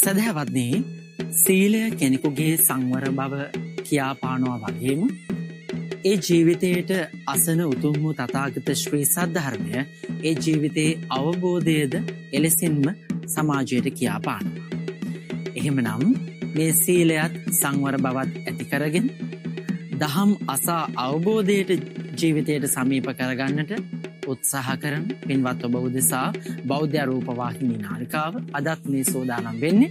සැදැවත්න්නේ සීලය කෙනෙකුගේ සංවර බව කියාපානවා වගේම ඒ ජීවිතයට අසන උතුම් වූ තතාගත ශ්‍රී සද්ධර්මය ඒ ජීවිතයේ අවබෝධයද එලෙසින්ම සමාජයට කියාපාන. එහෙම නම් මේ සීලයත් සංවර බවත් ඇතිකරගෙන දහම් අසා අවබෝධයට ජීවිතයට සමීප කරගන්නට උත්සාහ කරන පින්වත් ඔබ උදෙසා බෞද්ධ රූපවාහිනී නාලිකාව අදත් මේ සෝදානම් වෙන්නේ.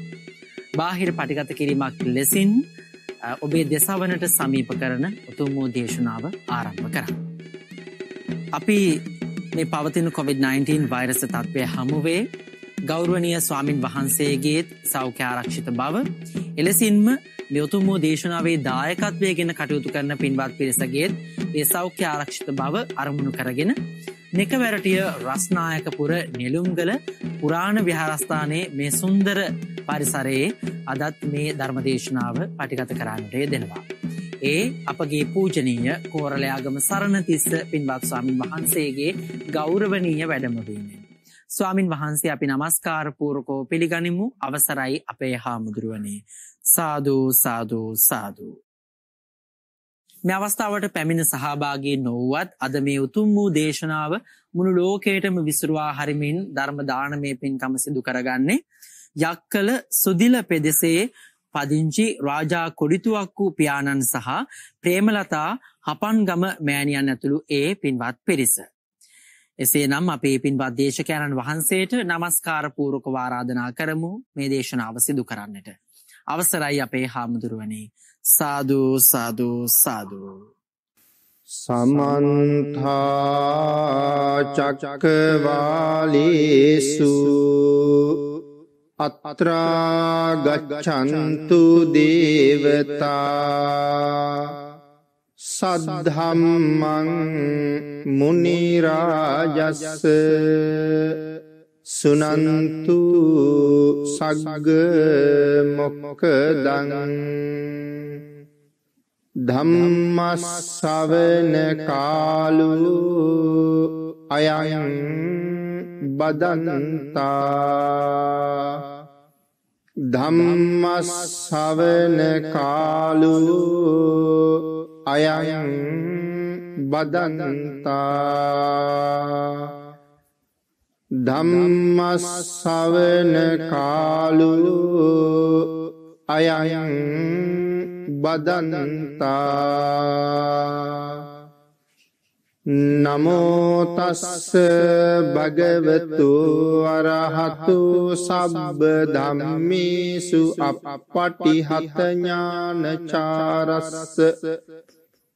බාහිර පටිගත කිරීමක් ලෙසින් ඔබේ දෙසවනට සමීප කරන උතුම්මෝ දේශනාව ආරම්භ කරන්න. අපි මේ පවතින COොVID-19 වෛරස තත්ත්වය හමුවේ ගෞරවනය ස්වාමින් වහන්සේගේත් සෞඛ්‍ය ආරක්ෂිත බව එලෙසින්ම මෙයොතුම්මෝ දේශනාවේ දායකත්වය ගෙන කටයුතු කරන පින්වත් පිරිසගේත් ඒ සෞඛ්‍ය ආරක්ෂිත බව අරමුණු කරගෙන නෙකවැරටිය රස්නායකපුර නෙළුම්ගල පුරාණ විහාරස්ථානයේ මේ සුන්දර පරිසරයේ අදත් මේ ධර්මදේශනාව පටිගත කරන්නටය දෙනවා. ඒ අපගේ පූජනීය කෝරලයාගම සරණතිස්ස පින්වත් ස්වාමින් වහන්සේගේ ගෞරවනීය වැඩමවීමෙන්. ස්වාමින් වහන්සේ අපි නමස්කාරපූරකෝ පිළිගනිමු අවසරයි අපේ හාමුදුරුවනේ. සාධූ සාධූ සාධූ. මේ අවස්ථාවට පැමිණ සහභාගී නොවුවත් අද මේ උතුම් වූ දේශනාව මුළු ලෝකයටම විසිරුවා හරිමින් ධර්ම දානමය පින්කම සිදු කරගන්නේ යක්කල සුදිල පෙදෙසේ පදිංචි රාජා කොඩිතුවක් වූ පියාණන් සහ ප්‍රේමලතා හපන්ගම මෑණියන් ඇතුළු ඒ පින්වත් පිරිස. එසේනම් අපේ පින්වත් දේශකයන්න් වහන්සේට নমස්කාර පූර්වක ආරාධනා කරමු මේ දේශනාව සිදු කරන්නට. අවසරයි අපේ හාමුදුරුවනේ සාදු සාදු සාදු සමන්ත චක්කවාලේසු අත්‍රා ගච්ඡන්තු දේවතා සද්ධම්මං මුනි රාජස්ස සුනන්තු සගග මොක්කදනන් ධම්මස්සවන කාලුලු අයයන් බදනන්තා ධම්මස්සවන කාලුලු අයයන් බදනන්තා ධම්මස්සවන කාලුලු අයයන් බදනන්තා නමෝතස්ස භගවතු අරහතු සබ්බ ධම්මිසු අප පටිහතඥානචාරස්ස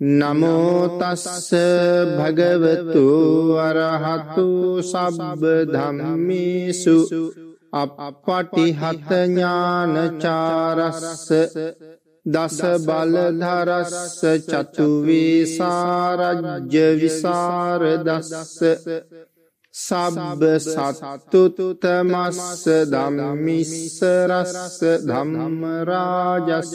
නමෝතස්ස භගවතු වරහතු සබබ ධම්මිසු අපපටිහතඥානචාරස්ස දස බලධරස්ස චතුවිසාරජ්‍ය විසාරදස්ස සබබ සත්තුතුතමස්ස දමමිස්සරස්ස ධම්මරාජස්ස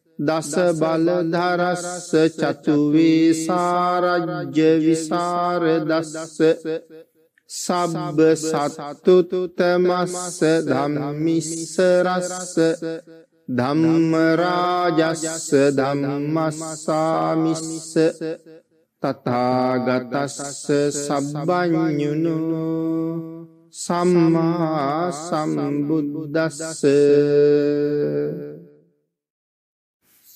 දස බලධරස්ස චතුවේ සාරජ්‍ය විසාර දස්ස සබ්බ සත්තුතුතමස්ස ධම්මිස්සරස්ස ධම්මරාජස්ස ධම්මස්සාමිස්ස තතාගතස්ස සබ්බඥුණු සම්මා සම්බුද්දස්ස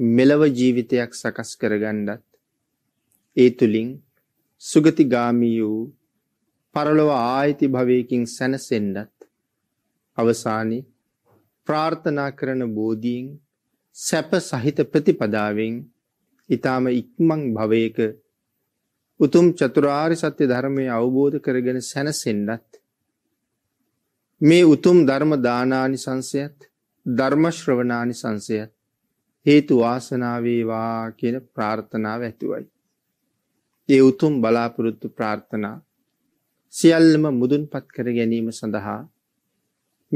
මෙලව ජීවිතයක් සකස් කරගන්නත් ඒ තුලින් සුගතිගාමී වූ පරලොව ආයති භවයකින් සැනසෙන්නත් අවසානයේ ප්‍රාර්ථනා කරන බෝධීන් සැප සහිත ප්‍රතිපදාවෙන් ඊටාම ඉක්මන් භවයක උතුම් චතුරාර්ය සත්‍ය ධර්මය අවබෝධ කරගෙන සැනසෙන්නත් මේ උතුම් ධර්ම දානානිසංසයත් ධර්ම ශ්‍රවණානිසංසයත් හේතු වාසනා වේවා කියන ප්‍රාර්ථනාව ඇතුවයි. ඒ උතුම් බලාපොරොත්තු ප්‍රාර්ථනා සියල්ලම මුදුන්පත් කර ගැනීම සඳහා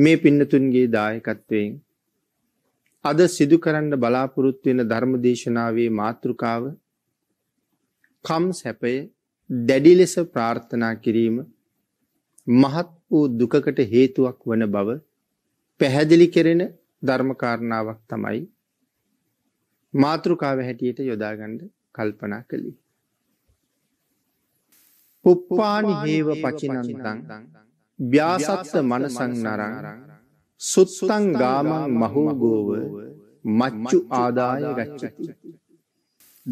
මේ පින්නතුන්ගේ දායකත්වයෙන් අද සිදු කරන්න බලාපොරොත්තු වෙන ධර්ම දේශනාවේ මාතෘකාව කම් සැපය දැඩි ලෙස ප්‍රාර්ථනා කිරීම මහත් වූ දුකකට හේතුවක් වන බව පැහැදිලි කෙරෙන ධර්ම කාරණාවක් තමයි මාතෘකාව හැටියට යොදාගන්න කල්පනා කළේ. පුප්පානි හේව පචිනන්තං ව්‍යාසත්ත මනසං නරං සුත්තං ගාමං මහෝගෝව මච්චු ආදාය ගච්චති.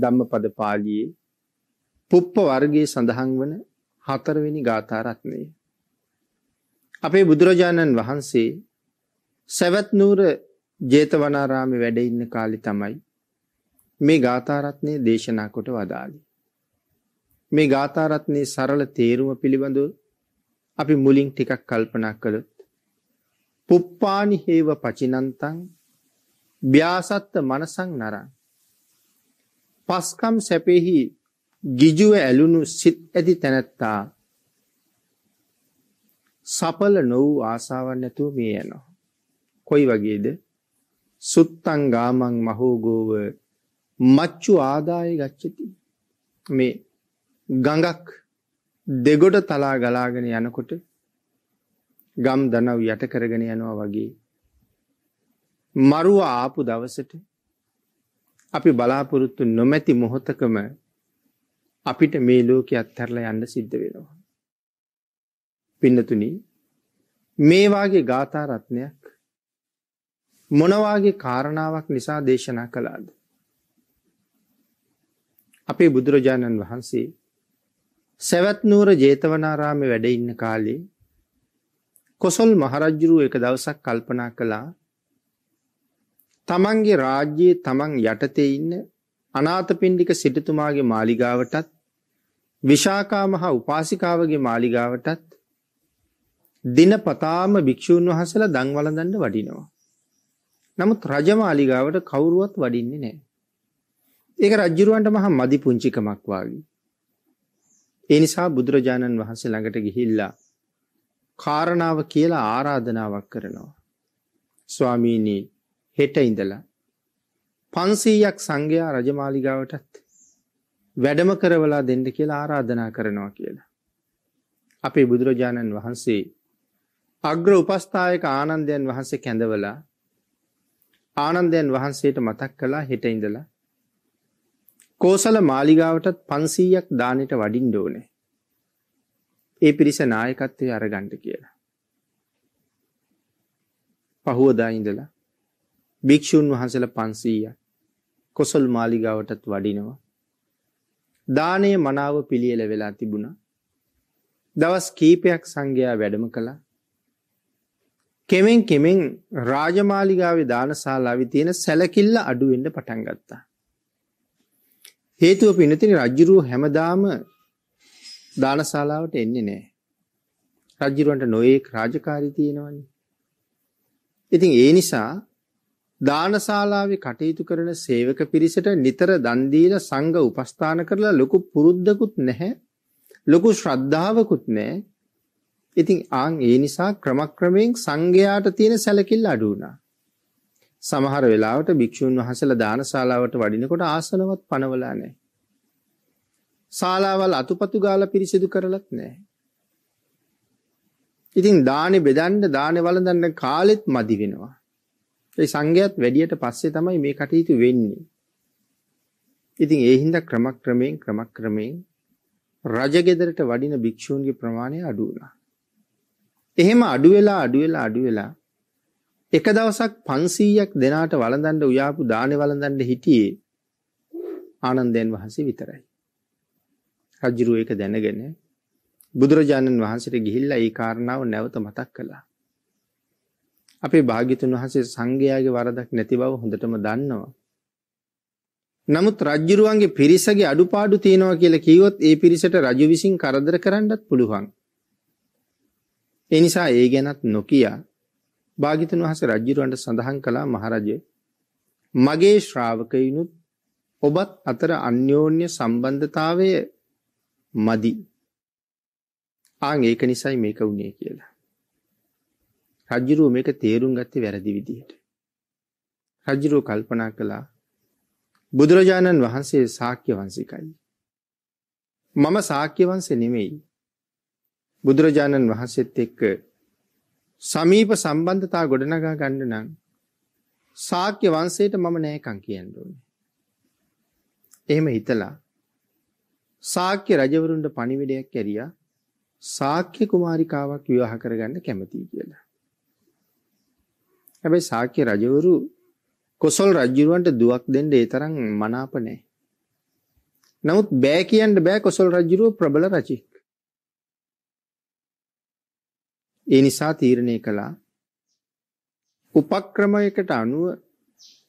ධම්මපද පාලියේ පුප්ප වර්ගයේ සඳහන් වන හතරවෙනි ගාථාරත්නය. අපේ බුදුරජාණන් වහන්සේ සැවැත්නූර ජේතවනාරාමි වැඩඉන්න කාලි තමයි මේ ගාථාරත්නය දේශනා කොට වදාලි. මේ ගාථාරත්නය සරල තේරුම පිළිබඳු අපි මුලින් ටිකක් කල්පනා කළොත්. පුප්පානි හේව පචිනන්තං ්‍යාසත්ත මනසං නරං. පස්කම් සැපෙහි ගිජුව ඇලුණු සිත් ඇති තැනැත්තා සපල නොවූ ආසාවන් නැතුව මේ යනවා. කොයි වගේද සුත්තං ගාමං මහෝගෝව මච්චු ආදාය ගච්චති. මේ ගඟක් දෙගොඩ තලා ගලාගෙන යනකොට ගම් දනව් යට කරගෙන යනවා වගේ. මරුව ආපු දවසට අපි බලාපොරොත්තු නොමැති මොහොතකම අපිට මේ ලෝකෙ අත්හැරලා යන්න සිද්ධ වෙනවා. පින්නතුනි මේ වාගේ ගාථා රත්නයක් මොන වාගේ කාරණාවක් නිසා දේශනා කළාද? අපේ බුදුරජාණන් වහන්සේ සැවැත් නුවර ජේතවනාරාමේ වැඩ ඉන්න කාලේ කොසල් මහරජුරුව එක දවසක් කල්පනා කළා තමන්ගේ රාජ්‍යයේ තමන් යටතේ ඉන්න අනාථපිණ්ඩික සිටුතුමාගේ මාලිගාවටත් විශාකා මහා උපාසිකාවගේ මාලිගාවටත් දිනපතාම භික්ෂූන් වහන්සේලා දන් වළඳන්න වඩිනවා. නමුත් රජ මාලිගාවට කවුරුවත් වඩින්නේ නැහැ. ඒක රජ්ජුරුවන්ට මහා මදි පුංචිකමක් වාගේ. ඒ නිසා බුදුරජාණන් වහන්සේ ළඟට ගිහිල්ලා කාරණාව කියලා ආරාධනාවක් කරනවා. ස්වාමීනි හෙට ඉඳලා 500ක් සංඝයා රජමාලිගාවටත් වැඩම කරවලා දෙන්න කියලා ආරාධනා කරනවා කියලා. අපේ බුදුරජාණන් වහන්සේ අග්‍ර උපස්ථායක ආනන්දයන් වහන්සේ කැඳවලා ආනන්දයන් වහන්සේට මතක් කළා හෙට ඉඳලා කෝසල මාලිගාවටත් 500ක් දානෙට වඩින්න ඕනේ. ඒ පිරිස නායකත්වයේ අරගන්න කියලා. පහුවදා ඉඳලා භික්ෂුන් වහන්සේලා 500ක් කොසල් මාලිගාවටත් වඩිනවා. දානයේ මනාව පිළියෙල වෙලා තිබුණා. දවස් කීපයක් සංඝයා වැඩම කළා. කෙමෙන් කෙමෙන් රාජමාලිගාවේ දානශාලාවේ තියෙන සැලකිල්ල අඩු වෙන්න පටන් ගත්තා. හේතුව පිනතින රජ්ජුරුව හැමදාම දානශාලාවට එන්නේ නැහැ. රජ්ජුරුවන්ට නොයේක් රාජකාරී තියෙනවනේ. ඉතින් ඒ නිසා දානශාලාවේ කටයුතු කරන සේවක පිරිසට නිතර දන් දීලා සංඝ උපස්ථාන කරලා ලොකු පුරුද්දකුත් නැහැ. ලොකු ශ්‍රද්ධාවකුත් නැහැ. ඉතින් ආන් ඒ නිසා ක්‍රමක්‍රමයෙන් සංඝයාට තියෙන සැලකිල්ල අඩු වුණා. සමහර වෙලාවට භික්ෂුන් වහන්සේලා දානශාලාවට වඩිනකොට ආසනවත් පනවලා නැහැ. ශාලාවල් අතුපතු ගාලා පිරිසිදු කරලත් නැහැ. ඉතින් දානේ බෙදන්න දානේ වළඳන්න කාලෙත් මදි වෙනවා. ඒ සංඝයාත් වැඩියට පස්සේ තමයි මේ කටයුතු වෙන්නේ. ඉතින් ඒ හින්දා ක්‍රමක්‍රමයෙන් ක්‍රමක්‍රමයෙන් රජගෙදරට වඩින භික්ෂූන්ගේ ප්‍රමාණය අඩු වුණා. එහෙම අඩු වෙලා අඩු වෙලා අඩු වෙලා එක දවසක් 500ක් දෙනාට වළඳන්න උයාපු දානේ වළඳන්න හිටියේ ආනන්දයන් වහන්සේ විතරයි. රජුරු ඒක දැනගෙන බුදුරජාණන් වහන්සේට ගිහිල්ලා ඒ කාරණාව නැවත මතක් කළා. අපේ භාග්‍යතුන් වහන්සේ සංඝයාගේ වරදක් නැති බව හොඳටම දන්නවා. නමුත් රජ්ජුරුවන්ගේ පිරිසගේ අඩුපාඩු තියෙනවා කියලා කිව්වොත් ඒ පිරිසට රජු විසින් කරදර කරන්නත් පුළුවන්. ඒ නිසා ඒ ගැනත් නොකියා භාගිතන් වහස රජ්ජිරුවන්ට සඳහන් කළා මහරජය මගේ ශ්‍රාවකයිනුත් ඔබත් අතර අන්‍යෝන්‍ය සම්බන්ධතාවය මදි ආං ඒක නිසයි මේක වුණේ කියලා. රජ්ජිරුව මේක තේරුම් ගත්තේ වැරදි විදිහට. රජ්ජිරුව කල්පනා කළා බුදුරජාණන් වහන්සේ ශාක්‍ය වංශිකයි. මම ශාක්‍ය වංශේ නෙමෙයි. බුදුරජාණන් වහන්සේත් එක්ක සමීප සම්බන්ධතා ගොඩනගා ගන්න නම් ශාක්‍ය වංශයට මම නෑකම් කියන්න ඕනේ. එහෙම හිතලා ශාක්‍ය රජවරුන්ට පණිවිඩයක් ඇරියා ශාක්‍ය කුමාරිකාවක් විවාහ කරගන්න කැමතියි කියලා. හැබැයි ශාක්‍ය රජවරු කොසල් රජුරවන්ට දුවක් දෙන්න ඒ තරම් මනාප නෑ. නමුත් බෑ කියන්න බෑ කොසල් රජුරෝ ප්‍රබල රජෙක්. ඒ නිසා තීරණය කළා උපක්‍රමයකට අනුව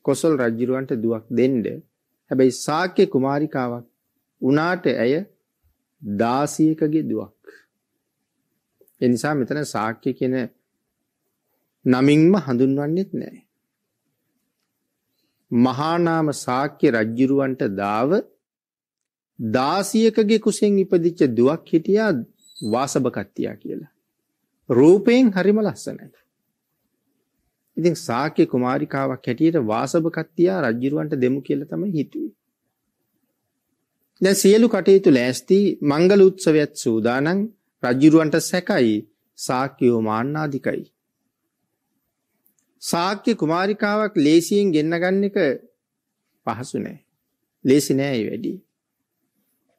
කොසල් රජුරවන්ට දුවක් දෙන්න. හැබැයි සාක්‍ය කුමාරිකාවක් උනාට ඇය දාසියකගේ දුවක්. ඒ නිසා මෙතන සාක්‍ය කියන නමින්ම හඳුන්වන්නේත් නැහැ. මහා නාම සාක්‍ය රජුරවන්ට දාව දාසියකගේ කුසෙන් ඉපදිච්ච දුවක් හිටියා වාසබකත්තියා කියලා. රූපයෙන් හරිම ලස්සනයි. ඉතින් සාක්‍ය කුමාරිකාවක් හැටියට වාසභකත්තියා රජ්ජිරුවන්ට දෙමු කියලා තමයි හිතුවේ. දැන් සියලු කටයුතු ලෑස්ති මංගල උත්සවයත් සූදානම් රජ්ජිරුවන්ට සැකයි සාක්‍යෝ මාන්නාධිකයි. සාක්‍ය කුමාරිකාවක් ලේසියෙන් ගෙන්නගන්න එක පහසු නෑ. ලේසි නෑ වැඩි.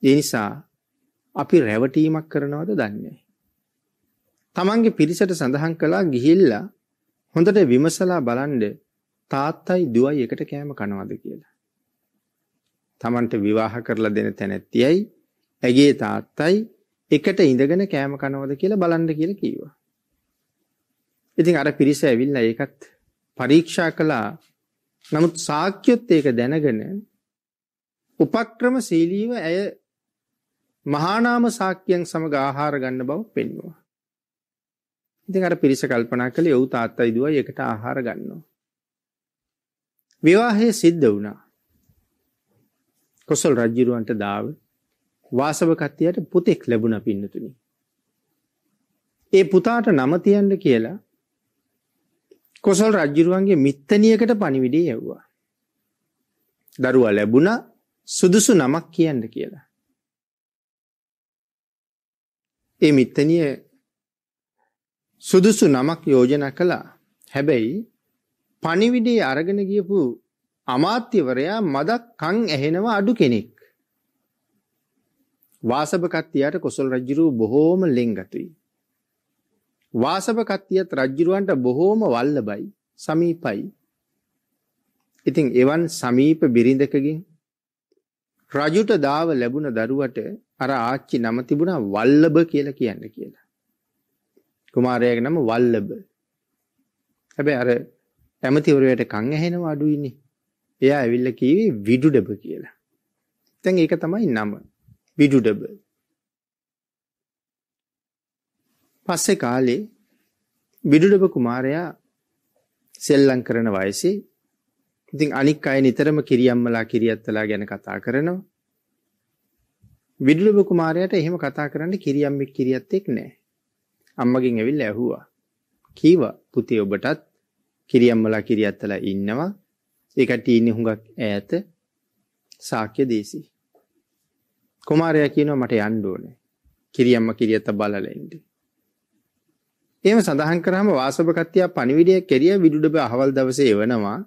ඒ නිසා අපි රැවටීමක් කරනවද දන්නේ තමන්ගේ පිරිසට සඳහන් කළා ගිහිල්ලා හොඳට විමසලා බලන්න තාත්තයි දුවයි එකට කෑම කනවද කියලා. තමන්ට විවාහ කරලා දෙන තැනැත්තියයි ඇගේ තාත්තයි එකට ඉඳගෙන කෑම කනවද කියලා බලන්න කියලා කීවා. ඉතින් අර පිරිස ඇවිල්ලා ඒකත් පරීක්ෂා කළා. නමුත් සාක්්‍යොත් ඒක දැනගෙන උපක්‍රම සීලීව ඇය මහානාම සාක්‍යයන් සමග ආහාර ගන්න බව පෙන්වුවා. ඉතින් අර පිරිස කල්පනා කළේ "ඔව් තාත්තයි දුවයි එකට ආහාර ගන්නවා." විවාහය සිද්ධ වුණා. කොසල් රජුරවන්ට දාව වාසව කත්තියට පුතෙක් ලැබුණා පින්නතුනි. ඒ පුතාට නම තියන්න කියලා කොසල් රජුරවන්ගේ මිත්තණියකට පණිවිඩය යවුවා. දරුවා ලැබුණා සුදුසු නමක් කියන්න කියලා. ඒ මිත්තණිය සුදුසු නමක් යෝජනා කළා. හැබැයි පණිවිඩේ අරගෙන ගියපු අමාත්‍යවරයා මදක් කන් ඇහෙනවා අඩු කෙනෙක්. වාසභ කත්තියට කොසල් රජුරෝ බොහෝම ලෙන්ගතුයි. වාසභ කත්තියත් රජුරවන්ට බොහෝම වල්ලබයි, සමීපයි. ඉතින් එවන් සමීප බිරිඳකගෙන් රජුට දාව ලැබුණ දරුවට අර ආච්චි නම තිබුණා වල්ලබ කියලා කියන්න කියලා. කුමාරයාගේ නම වල්ලබ. හැබැයි අර ඇමතිවරයාට කන් ඇහෙනව අඩුයිනේ. එයා ඇවිල්ලා කිව්වේ විදුඩබ කියලා. දැන් ඒක තමයි නම. විදුඩබ. පස්සේ කාලේ විදුඩබ කුමාරයා සෙල්ලම් කරන වයසේ ඉතින් අනික් අය නිතරම කිරියම්මලා කිරියත්තලා ගැන කතා කරනවා. විදුලබ කුමාරයාට එහෙම කතා කරන්න කිරියම්මෙක් කිරියත්තෙක් නැහැ. අම්මගෙන් ඇවිල්ලා ඇහුවා. කීවා පුතේ ඔබටත් කිරියම්මලා කිරියත්තලා ඉන්නවා. ඒකට ඉන්නේ හුඟක් ඈත සාක්‍ය දේශී. කුමාරයා කියනවා මට යන්න ඕනේ. කිරියම්ම කිරියත්ත බලලා ඉන්න. එහෙම සඳහන් කරාම වාසබකත්තියා පණිවිඩය කෙරිය විදුඩබ අහවල් දවසේ එවනවා.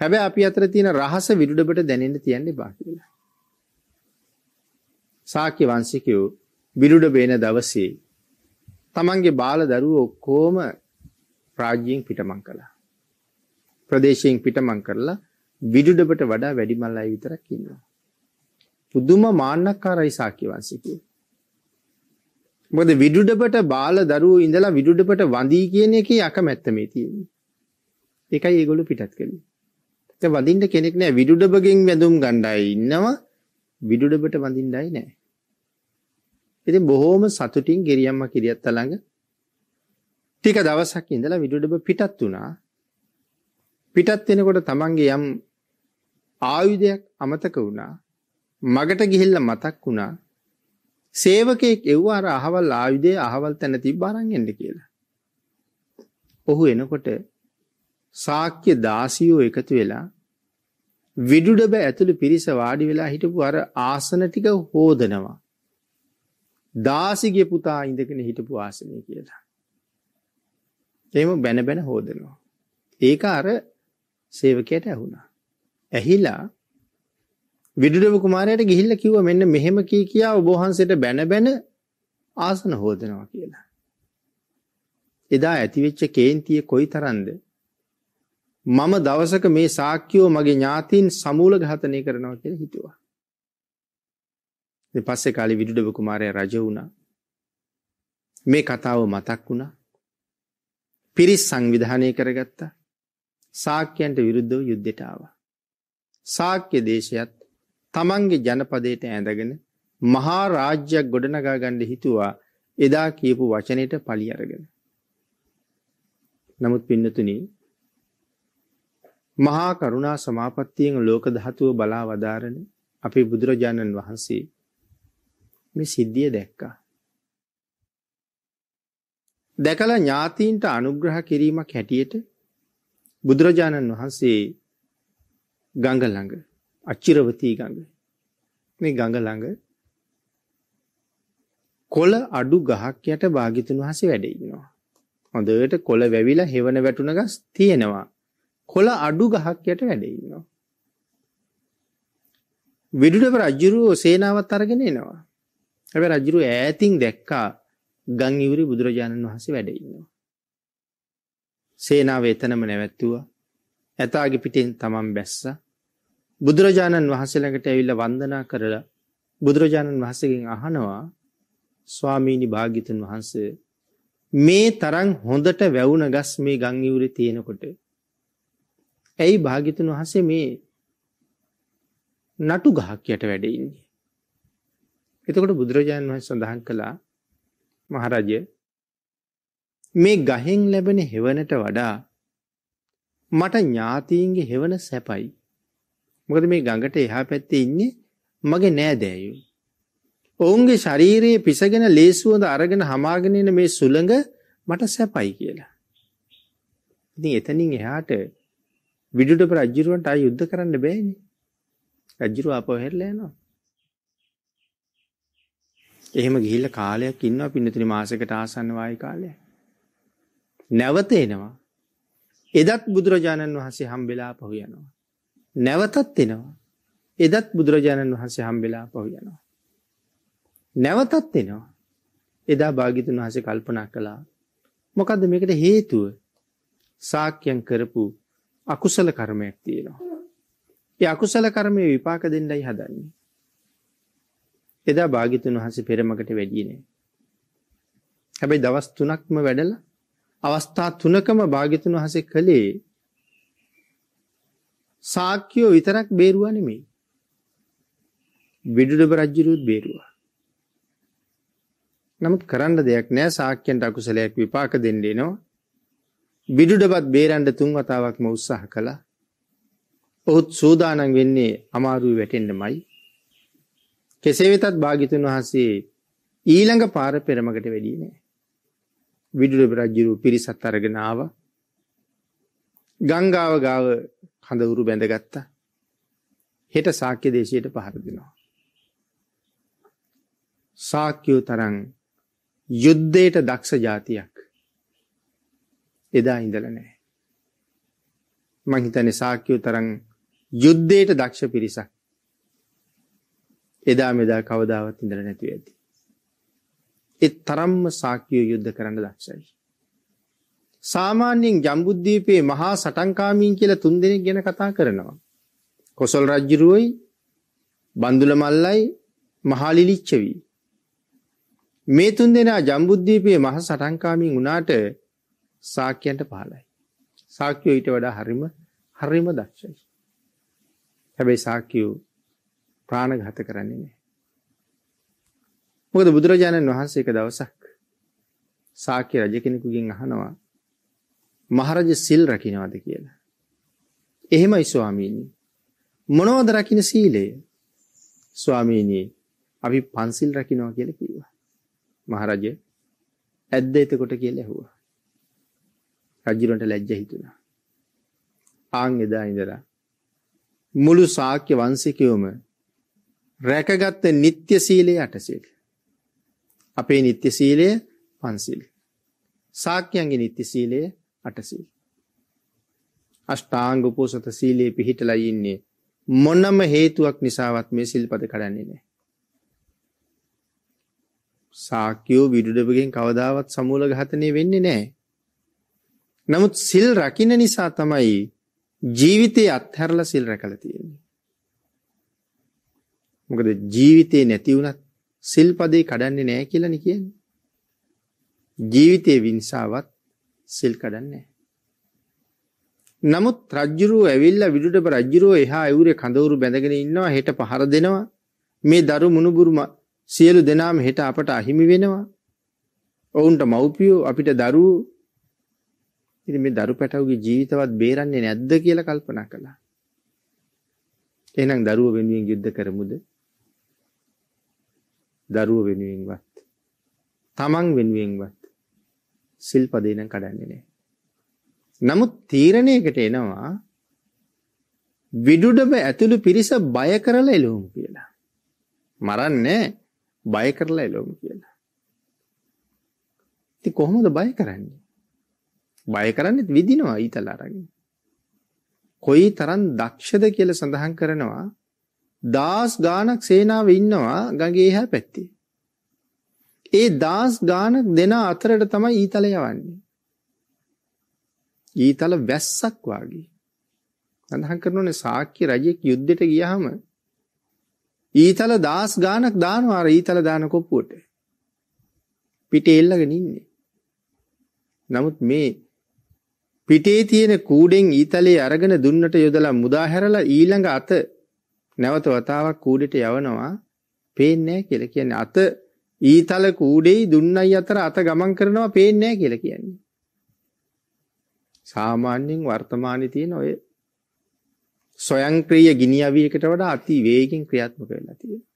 හැබැයි අපි අතර තියෙන රහස විදුඩබට දැනෙන්න තියන්න එපා කියලා. සාක්‍ය වංශිකයෝ විදුඩබේන දවසේ තමන්ගේ බාල දරුවෝ ඔක්කොම රාජ්‍යයෙන් පිටමං කළා. ප්‍රදේශයෙන් පිටමං කරලා විදුඩබට වඩා වැඩිමල් අය විතරක් ඉන්නවා. පුදුම මාන්නකාරයි ශාක්‍ය වංශිකේ. මොකද විදුඩබට බාල දරුවෝ ඉඳලා විදුඩබට වඳී කියන එකේ අකමැත්ත මේ තියෙන්නේ. ඒකයි ඒගොල්ලෝ පිටත් කළේ. දැන් වඳින්න කෙනෙක් නැහැ විදුඩබගෙන් වැඳුම් ගණ්ඩායි ඉන්නවා විදුඩබට වඳින්නයි නැහැ. ඉතින් බොහොම සතුටින් ගෙරියම්ම කිරියත් ළඟ ටික දවසක් ඉඳලා විදුඩබ පිටත් වුණා. පිටත් වෙනකොට තමන්ගේ යම් ආයුධයක් අමතක වුණා. මගට ගිහිල්ලා මතක් වුණා. සේවකයෙක් එව්වා අර අහවල් ආයුධය අහවල් තැන තිබ්බ අරන් එන්න කියලා. ඔහු එනකොට සාක්‍ය දාසියෝ එකතු වෙලා විදුඩබ ඇතුළු පිරිස වාඩි වෙලා හිටපු අර ආසන ටික හෝදනවා. දාසිගේ පුතා ඉඳගෙන හිටපු ආසනය කියලා. එම බැන බැන හෝදනවා. ඒක අර සේවකයට ඇහුණා. ඇහිලා විදුඩව කුමාරයට ගිහිල්ල කිව්ව මෙන්න මෙහෙම කී කියා ඔබහන්සේට බැන බැන ආසන හෝදනවා කියලා. එදා ඇතිවෙච්ච කේන්තිය කොයි තරන්ද. මම දවසක මේ සාක්‍යයෝ මගේ ඥාතින් සමූල ඝාතනය කරනවා කියලා හිතුවා. ඉතින් පස්සේ කාලේ විදුඩබ කුමාරයා රජ වුණා. මේ කතාව මතක් වුණා. පිරිස් සංවිධානය කරගත්තා. ශාක්‍යයන්ට විරුද්ධව යුද්ධයට ආවා. ශාක්‍ය දේශයත් තමන්ගේ ජනපදයට ඇඳගෙන මහා රාජ්‍යයක් ගොඩනගා ගන්න හිතුවා එදා කියපු වචනෙට පලි අරගෙන. නමුත් පින්නතුනි මහා කරුණා සමාපත්තියෙන් ලෝක ධාතුව බලා වදාරන අපේ බුදුරජාණන් වහන්සේ මේ සිද්ධිය දැක්කා. දැකලා ඥාතීන්ට අනුග්‍රහ කිරීමක් හැටියට බුදුරජාණන් වහන්සේ ගඟ ළඟ අච්චිරවතී ගඟ මේ ගඟ ළඟ කොළ අඩු ගහක් යට භාග්‍යතුන් වහන්සේ වැඩ ඉන්නවා. හොඳට කොළ වැවිලා හෙවන වැටුණ ගස් තියෙනවා. කොළ අඩු ගහක් යට වැඩ ඉන්නවා. විදුඩව රජුරෝ සේනාවත් අරගෙන එනවා. හැබැයි රජුරු ඈතින් දැක්කා ගම් ඉවුරේ බුදුරජාණන් වහන්සේ වැඩ ඉන්නවා. සේනාව එතනම නැවැත්තුවා. ඇතාගේ පිටින් තමන් බැස්සා. බුදුරජාණන් වහන්සේ ළඟට ඇවිල්ලා වන්දනා කරලා බුදුරජාණන් වහන්සේගෙන් අහනවා ස්වාමීනි භාග්‍යතුන් වහන්සේ මේ තරම් හොඳට වැවුන ගස් මේ ගම් ඉවුරේ තියෙනකොට ඇයි භාග්‍යතුන් වහන්සේ මේ නටු ගහක් යට වැඩ ඉන්නේ එතකොට බුදුරජාණන් වහන්සේ සඳහන් කළා මහරජය මේ ගහෙන් ලැබෙන හෙවණට වඩා මට ඥාතීන්ගේ හෙවණ සැපයි. මොකද මේ ගඟට එහා පැත්තේ ඉන්නේ මගේ නෑදෑයෝ. ඔවුන්ගේ ශරීරයේ පිසගෙන ලේසුවඳ අරගෙන හමාගෙන එන මේ සුළඟ මට සැපයි කියලා. ඉතින් එතනින් එහාට විදුඩප රජුරවන්ට ආ යුද්ධ කරන්න බෑනේ. රජුරව අපව හැරලා යනවා. එහෙම ගිහිල්ලා කාලයක් ඉන්නවා පින්නතුනි මාසයකට ආසන්න වායි කාලයක්. නැවත එනවා. එදත් බුදුරජාණන් වහන්සේ හම්බෙලා පහු යනවා. නැවතත් එනවා. එදත් බුදුරජාණන් වහන්සේ හම්බෙලා පහු යනවා. නැවතත් එනවා. එදා භාගිතුන් වහසේ කල්පනා කළා. මොකද මේකට හේතුව සාක්‍යයන් කරපු අකුසල කර්මයක් තියෙනවා. ඒ අකුසල කර්මය විපාක දෙන්නයි හදන්නේ. එදා භාගිතුන් වහන්සේ පෙරමකට වැඩියනේ. හැබැයි දවස් තුනක්ම වැඩල අවස්ථා තුනකම භාගිතුන් වහසේ කළේ සාක්‍යයෝ විතරක් බේරුවා නෙමේ. විඩුඩබ රජ්ජිරුත් බේරුවා. නමුත් කරන්න දෙයක් නෑ සාක්‍යයන්ට අකුසලයක් විපාක දෙන්නේ නවා. විඩුඩබත් බේරන්ඩ තුන් වතාවක්ම උත්සාහ කළා. ඔහුත් සූදානන් වෙන්නේ අමාරුව වැටෙන්ඩමයි. කෙසේ වෙතත් භාග්‍යතුන් වහන්සේ ඊළඟ පාර පෙරමකට වෙඩිය නෑ. විදුලබ රජ්ජුරු පිරිසත් අරගෙන ආව. ගංගාව ගාව හඳවුරු බැඳගත්තා. හෙට සාක්‍ය දේශයට පහර දෙනවා. සාක්‍යයෝ තරන් යුද්ධයට දක්ෂ ජාතියක් එදා ඉඳල නෑ. මහිතන සාක්‍යයෝ තරන් යුද්ධයට දක්ෂ පිරිසක් එදා මෙදා කවදාවත් ඉඳලා නැති වෙති. ඒ තරම්ම සාක්‍ය යුද්ධ කරන්න දක්ෂයි. සාමාන්‍යයෙන් ජම්බුද්දීපයේ මහා සටන්කාමීන් කියලා තුන්දෙනෙක් ගැන කතා කරනවා. කොසල් රජුරුවයි බන්දුල මල්ලයි මහලිලිච්චවි. මේ තුන්දෙනා ජම්බුද්දීපයේ මහ සටන්කාමීන් වුණාට සාක්‍යයන්ට පහළයි. සාක්‍යෝ ඊට වඩා හරිම හරිම දක්ෂයි. හැබැයි සාක්‍යෝ ප්‍රාණඝාත කරන්නේ නැහැ. මොකද බුදුරජාණන් වහන්සේ එක දවසක් ශාක්‍ය රජ කෙනෙකුගෙන් අහනවා මහරජ සිල් රකින්නවද කියලා. එහෙමයි ස්වාමීනි. මොනවද රකින්න සීලය? ස්වාමීනි අපි පන්සිල් රකින්නවා කියලා කිව්වා. මහරජ ඇද්ද එතකොට කියලා ඇහුවා. රජුරන්ට ලැජ්ජ හිතුණා. ආන් එදා ඉඳලා මුළු ශාක්‍ය වංශිකයෝම රැකගත්ත නিত্য සීලය අටසිල්. අපේ නিত্য සීලය පන්සිල්. සාක්‍යයන්ගේ නিত্য සීලය අටසිල්. අෂ්ටාංග උපෝසත සීලයේ පිහිටලා ඉන්නේ මොනම හේතුවක් නිසාවත් මේ සිල්පද කඩන්නේ නැහැ. සාක්‍යෝ විදුඩපගෙන් කවදාවත් සමූල ඝාතනය වෙන්නේ නැහැ. නමුත් සිල් රකින්න නිසා තමයි ජීවිතේ අත්හැරලා සිල් රැකලා තියෙන්නේ. මොකද ජීවිතේ නැති වුණත් සිල්පදේ කඩන්නේ නැහැ කියලා නේ කියන්නේ. ජීවිතේ වින්සාවත් සිල් කඩන්නේ නමුත් රජ්ජුරුව ඇවිල්ලා විදුඩබ රජ්ජුරුව එහා එවුරේ කඳවුරු බැඳගෙන ඉන්නවා හෙට පහර දෙනවා. මේ දරු මුණුබුරුම සියලු දෙනාම හෙට අපට අහිමි වෙනවා. ඔවුන්ට මව්පියෝ අපිට දරුවෝ ඉතින් මේ දරු පැටවගේ ජීවිතවත් බේරන්නේ නැද්ද කියලා කල්පනා කළා. එහෙනම් දරුව වෙනුවෙන් යුද්ධ කරමුද? දරුව වෙනුවෙන්වත් තමන් වෙනුවෙන්වත් සිල් පදේ නම් කඩන්නේ නැහැ. නමුත් තීරණයකට එනවා විදුඩම ඇතුළු පිරිස බය කරලා එළවමු කියලා. මරන්නේ බය කරලා එළවමු කියලා. ඉතින් කොහොමද බය කරන්නේ? බය කරන්නේ විදිනවා ඊතල අරගෙන. කොයි තරම් දක්ෂද කියලා සඳහන් කරනවා දාස් ගානක් සේනාව ඉන්නවා ගඟේ එහා පැත්තේ. ඒ දාස් ගානක් දෙන අතරට තමයි ඊතල යවන්නේ. ඊතල වැස්සක් වාගේ. සඳහන් කරනෝනේ ශාක්‍ය රජෙක් යුද්ධෙට ගියාම ඊතල දාස් ගානක් දානවා අර ඊතල දාන කොප්පුවට. පිටේ එල්ලගෙන ඉන්නේ. නමුත් මේ පිටේ තියෙන කූඩෙන් ඊතලේ අරගෙන දුන්නට යොදලා මුදා හැරලා ඊළඟ අත නැවත වතාවක් කූඩෙට යවනවා පේන්නේ නැහැ කියලා කියන්නේ අත ඊතල කූඩේයි දුන්නයි අතර අත ගමන් කරනවා පේන්නේ නැහැ කියලා කියන්නේ. සාමාන්‍යයෙන් වර්තමානයේ තියෙන ඔය ස්වයංක්‍රීය ගිනිඅවියකට වඩා අති වේගෙන් ක්‍රියාත්මක වෙලා තියෙනවා.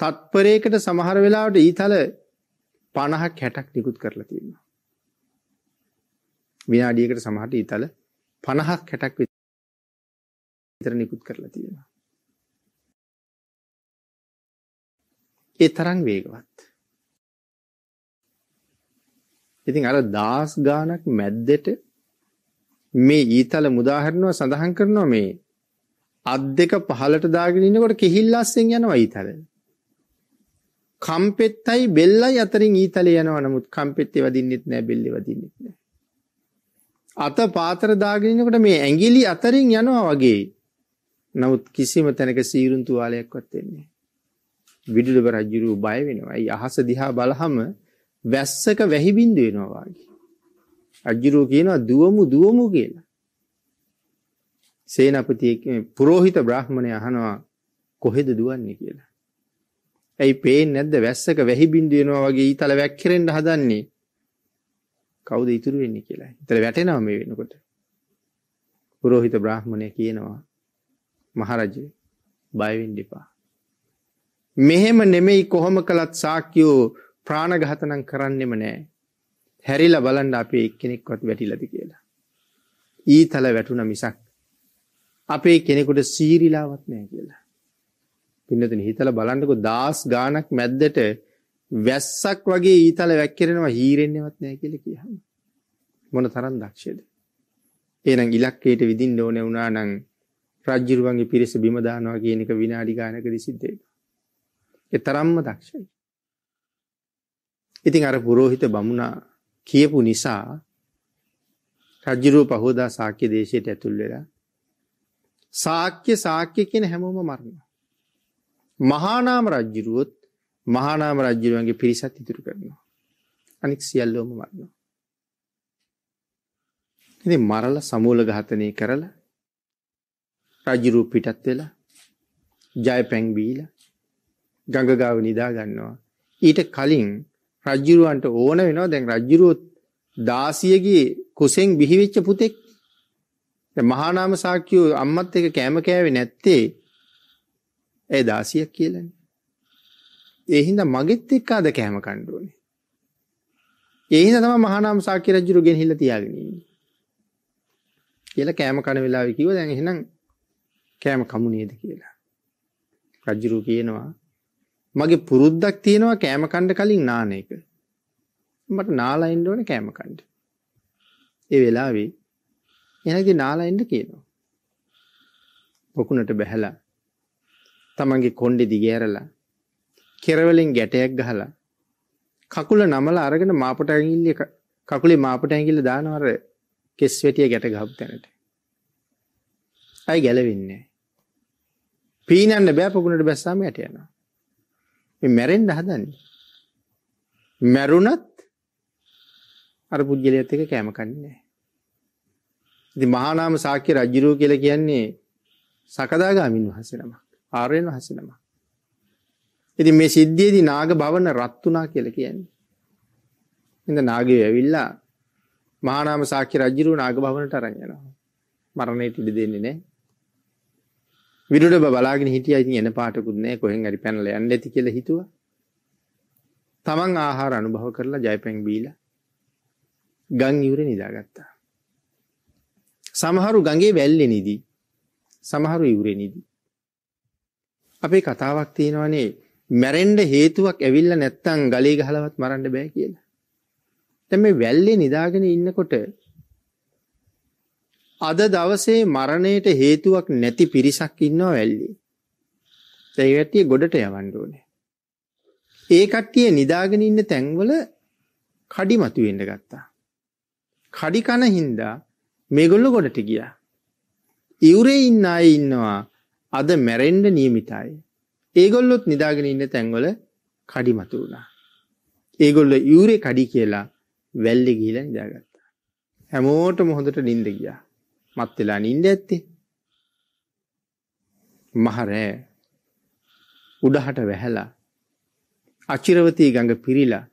තත්පරයකට සමහර වෙලාවට ඊතල 50ක් 60ක් නිකුත් කරලා තියෙනවා. විනාඩියකට සමහරට ඊතල 50ක් 60ක් විතර නිකුත් කරලා තියෙනවා. ඒ තරම් වේගවත්. ඉතින් අර දාස් ගානක් මැද්දෙට මේ ඊතල උදාහරණව සඳහන් කරනවා මේ අත් දෙක පහලට දාගෙන ඉන්නකොට කිහිල්ලස්සෙන් යනවා ඊතල. කම්පෙත්තයි බෙල්ලයි අතරින් ඊතලේ යනවා නමුත් කම්පෙත්තේ වදින්නෙත් නෑ බෙල්ලේ වදින්නෙත් නෑ. අත පාතර දාගෙන ඉන්නකොට මේ ඇඟිලි අතරින් යනවා වගේ. නමුත් කිසිම තැනක සීරුම් තුවාලයක්වත් වෙන්නේ නෑ. විදුලබ රජුරු බය වෙනවා. ඒ අහස දිහා බලහම වැස්සක වැහි බින්දු වෙනවා වගේ. රජුරු කියනවා දුවමු දුවමු කියලා. සේනාපති පුරোহিত බ්‍රාහමණය අහනවා කොහෙද දුවන්නේ කියලා. ඇයි පේන්නේ නැද්ද වැස්සක වැහි බින්දු වෙනවා වගේ ඊතල වැක්කිරෙන්න හදන්නේ? කවුද ඉතුරු වෙන්නේ කියලා. ඊතල වැටෙනවා මේ වෙනකොට. පුරোহিত බ්‍රාහමණය කියනවා මහරජේ බය වෙන්න එපා. මෙහෙම නෙමෙයි කොහොම කළත් සාක්කියෝ ප්‍රාණඝාතනම් කරන්නෙම නෑ. හැරිලා බලන්න අපි එක්කෙනෙක්වත් වැටිලාද කියලා. ඊතල වැටුණ මිසක් අපේ කෙනෙකුට සීරිලාවක් නෑ කියලා. පින්නතුනි හිතලා බලන්නකෝ දාස් ගාණක් මැද්දට වැස්සක් වගේ ඊතල වැක්කිරෙනවා හීරෙන්නේවත් නෑ කියලා කියහම. මොන තරම් දක්ෂද? එහෙනම් ඉලක්කයට විදින්න ඕනේ වුණා නම් රජ්ජුරුවන්ගේ පිරිස බිම දානවා කියන එක විනාඩි ගානකදී සිද්ධ වෙනවා. ඒ තරම්ම දක්ෂයි. ඉතින් අර පුරෝහිත බමුණා කියපු නිසා රජ්ජුරුව පහෝදා සාක්‍ය දේශයට ඇතුල් වෙලා සාක්‍ය සාක්‍ය කියන හැමෝම මරනවා. මහානාම රජ්ජුරුවොත් මහානාම රජ්ජුරුවන්ගේ පිරිසත් ඉතුරු කරනවා. අනික් සියල්ලෝම මරනවා. ඉතින් මරලා සමූල ඝාතනය කරලා රජ්ජුරුව පිටත් වෙලා ජය පැං බීලා ගඟ ගාව නිදා ගන්නවා. ඊට කලින් රජ්ජුරුවන්ට ඕන වෙනවා දැන් රජ්ජුරුව 16ගේ කුසෙන් බිහිවෙච්ච පුතෙක්. දැන් මහා නාම සාක්‍යිය අම්මත් එක්ක කෑම කෑවේ නැත්තේ ඒ 16ක් කියලානේ. ඒ හින්දා මගෙත් එක්ක අද කෑම කන්න ඕනේ. ඒ හින්දා තමයි මහා නාම සාක්‍ය රජුරු ගෙනහිල්ලා තියාගෙන ඉන්නේ. කියලා කෑම කන වෙලාවේ කිව්වා දැන් එහෙනම් කෑම කමු නේද කියලා. රජුරු කියනවා මගේ පුරුද්දක් තියෙනවා කෑම කන්න කලින් නාන එක. මට නාලා ඉන්න ඕනේ කෑම කන්න. ඒ වෙලාවේ එනගේ නාලා ඉන්න කියනවා. පොකුණට බැහැලා තමන්ගේ කොණ්ඩේ දිග ඇරලා කෙරවලින් ගැටයක් ගහලා කකුල නමලා අරගෙන මාපට ඇඟිල්ල කකුලේ මාපට ඇඟිල්ල දානවර කෙස් වැටිය ගැට ගහපු තැනට. අය ගැලවෙන්නේ නැහැ. පීනන්න බෑ පොකුණට බැස්සාම යට යනවා. මේ මැරෙන්න හදන්නේ. මැරුණත් අර පුජ්‍යලියත් එක කැම කන්නේ නැහැ. ඉතින් මහා නාම සාක්‍ය රජුරෝ කියලා කියන්නේ සකදාගාමින් වහන්සේ නමක්. ආර්යයන් වහන්සේ නමක්. ඉතින් මේ සිද්ධියේදී නාග භවන රත් වුණා කියලා කියන්නේ. ඉතින් නාගයෝ ඇවිල්ලා මහා නාම සාක්‍ය රජුරෝ නාග භවනට අරන් යනවා. මරණයට ඉඩ දෙන්නේ නැහැ. විරුඩ බලාගෙන හිටියා ඉතින් එන පාටකුත් නැහැ කොහෙන් හරි පැනලා යන්න ඇති කියලා හිතුවා. Taman ආහාර අනුභව කරලා ජයපැන් බීලා ගම් ඉවුරේ නිදාගත්තා. සමහරු ගඟේ වැල්ලේ නිදි. සමහරු ඉවුරේ නිදි. අපේ කතාවක් තියෙනවනේ මැරෙන්න හේතුවක් ඇවිල්ලා නැත්තම් ගලේ ගහලවත් මරන්න බෑ කියලා. දැන් මේ වැල්ලේ නිදාගෙන ඉන්නකොට අද දවසේ මරණයට හේතුවක් නැති පිරිසක් ඉන්නවා වැල්ලේ. ඒ කට්ටිය ගොඩට යවන්න ඕනේ. ඒ කට්ටිය නිදාගෙන ඉන්න තැන්වල කඩි මතුවෙන්න ගත්තා. කඩි කන හින්දා මේගොල්ලෝ ගොඩට ගියා. ඉවුරේ ඉන්න අය ඉන්නවා අද මැරෙන්න නියමිතයි. ඒගොල්ලොත් නිදාගෙන ඉන්න තැන්වල කඩි මතු වුණා. ඒගොල්ලෝ ඉවුරේ කඩි කියලා වැල්ලේ ගිහිලා නිදාගත්තා. හැමෝටම හොඳට නිින්ද ගියා. මත් වෙලා නිින්ද ඇත්තේ. මහරෑ උඩහට වැහැලා අචිරවතී ගඟ පිරිලා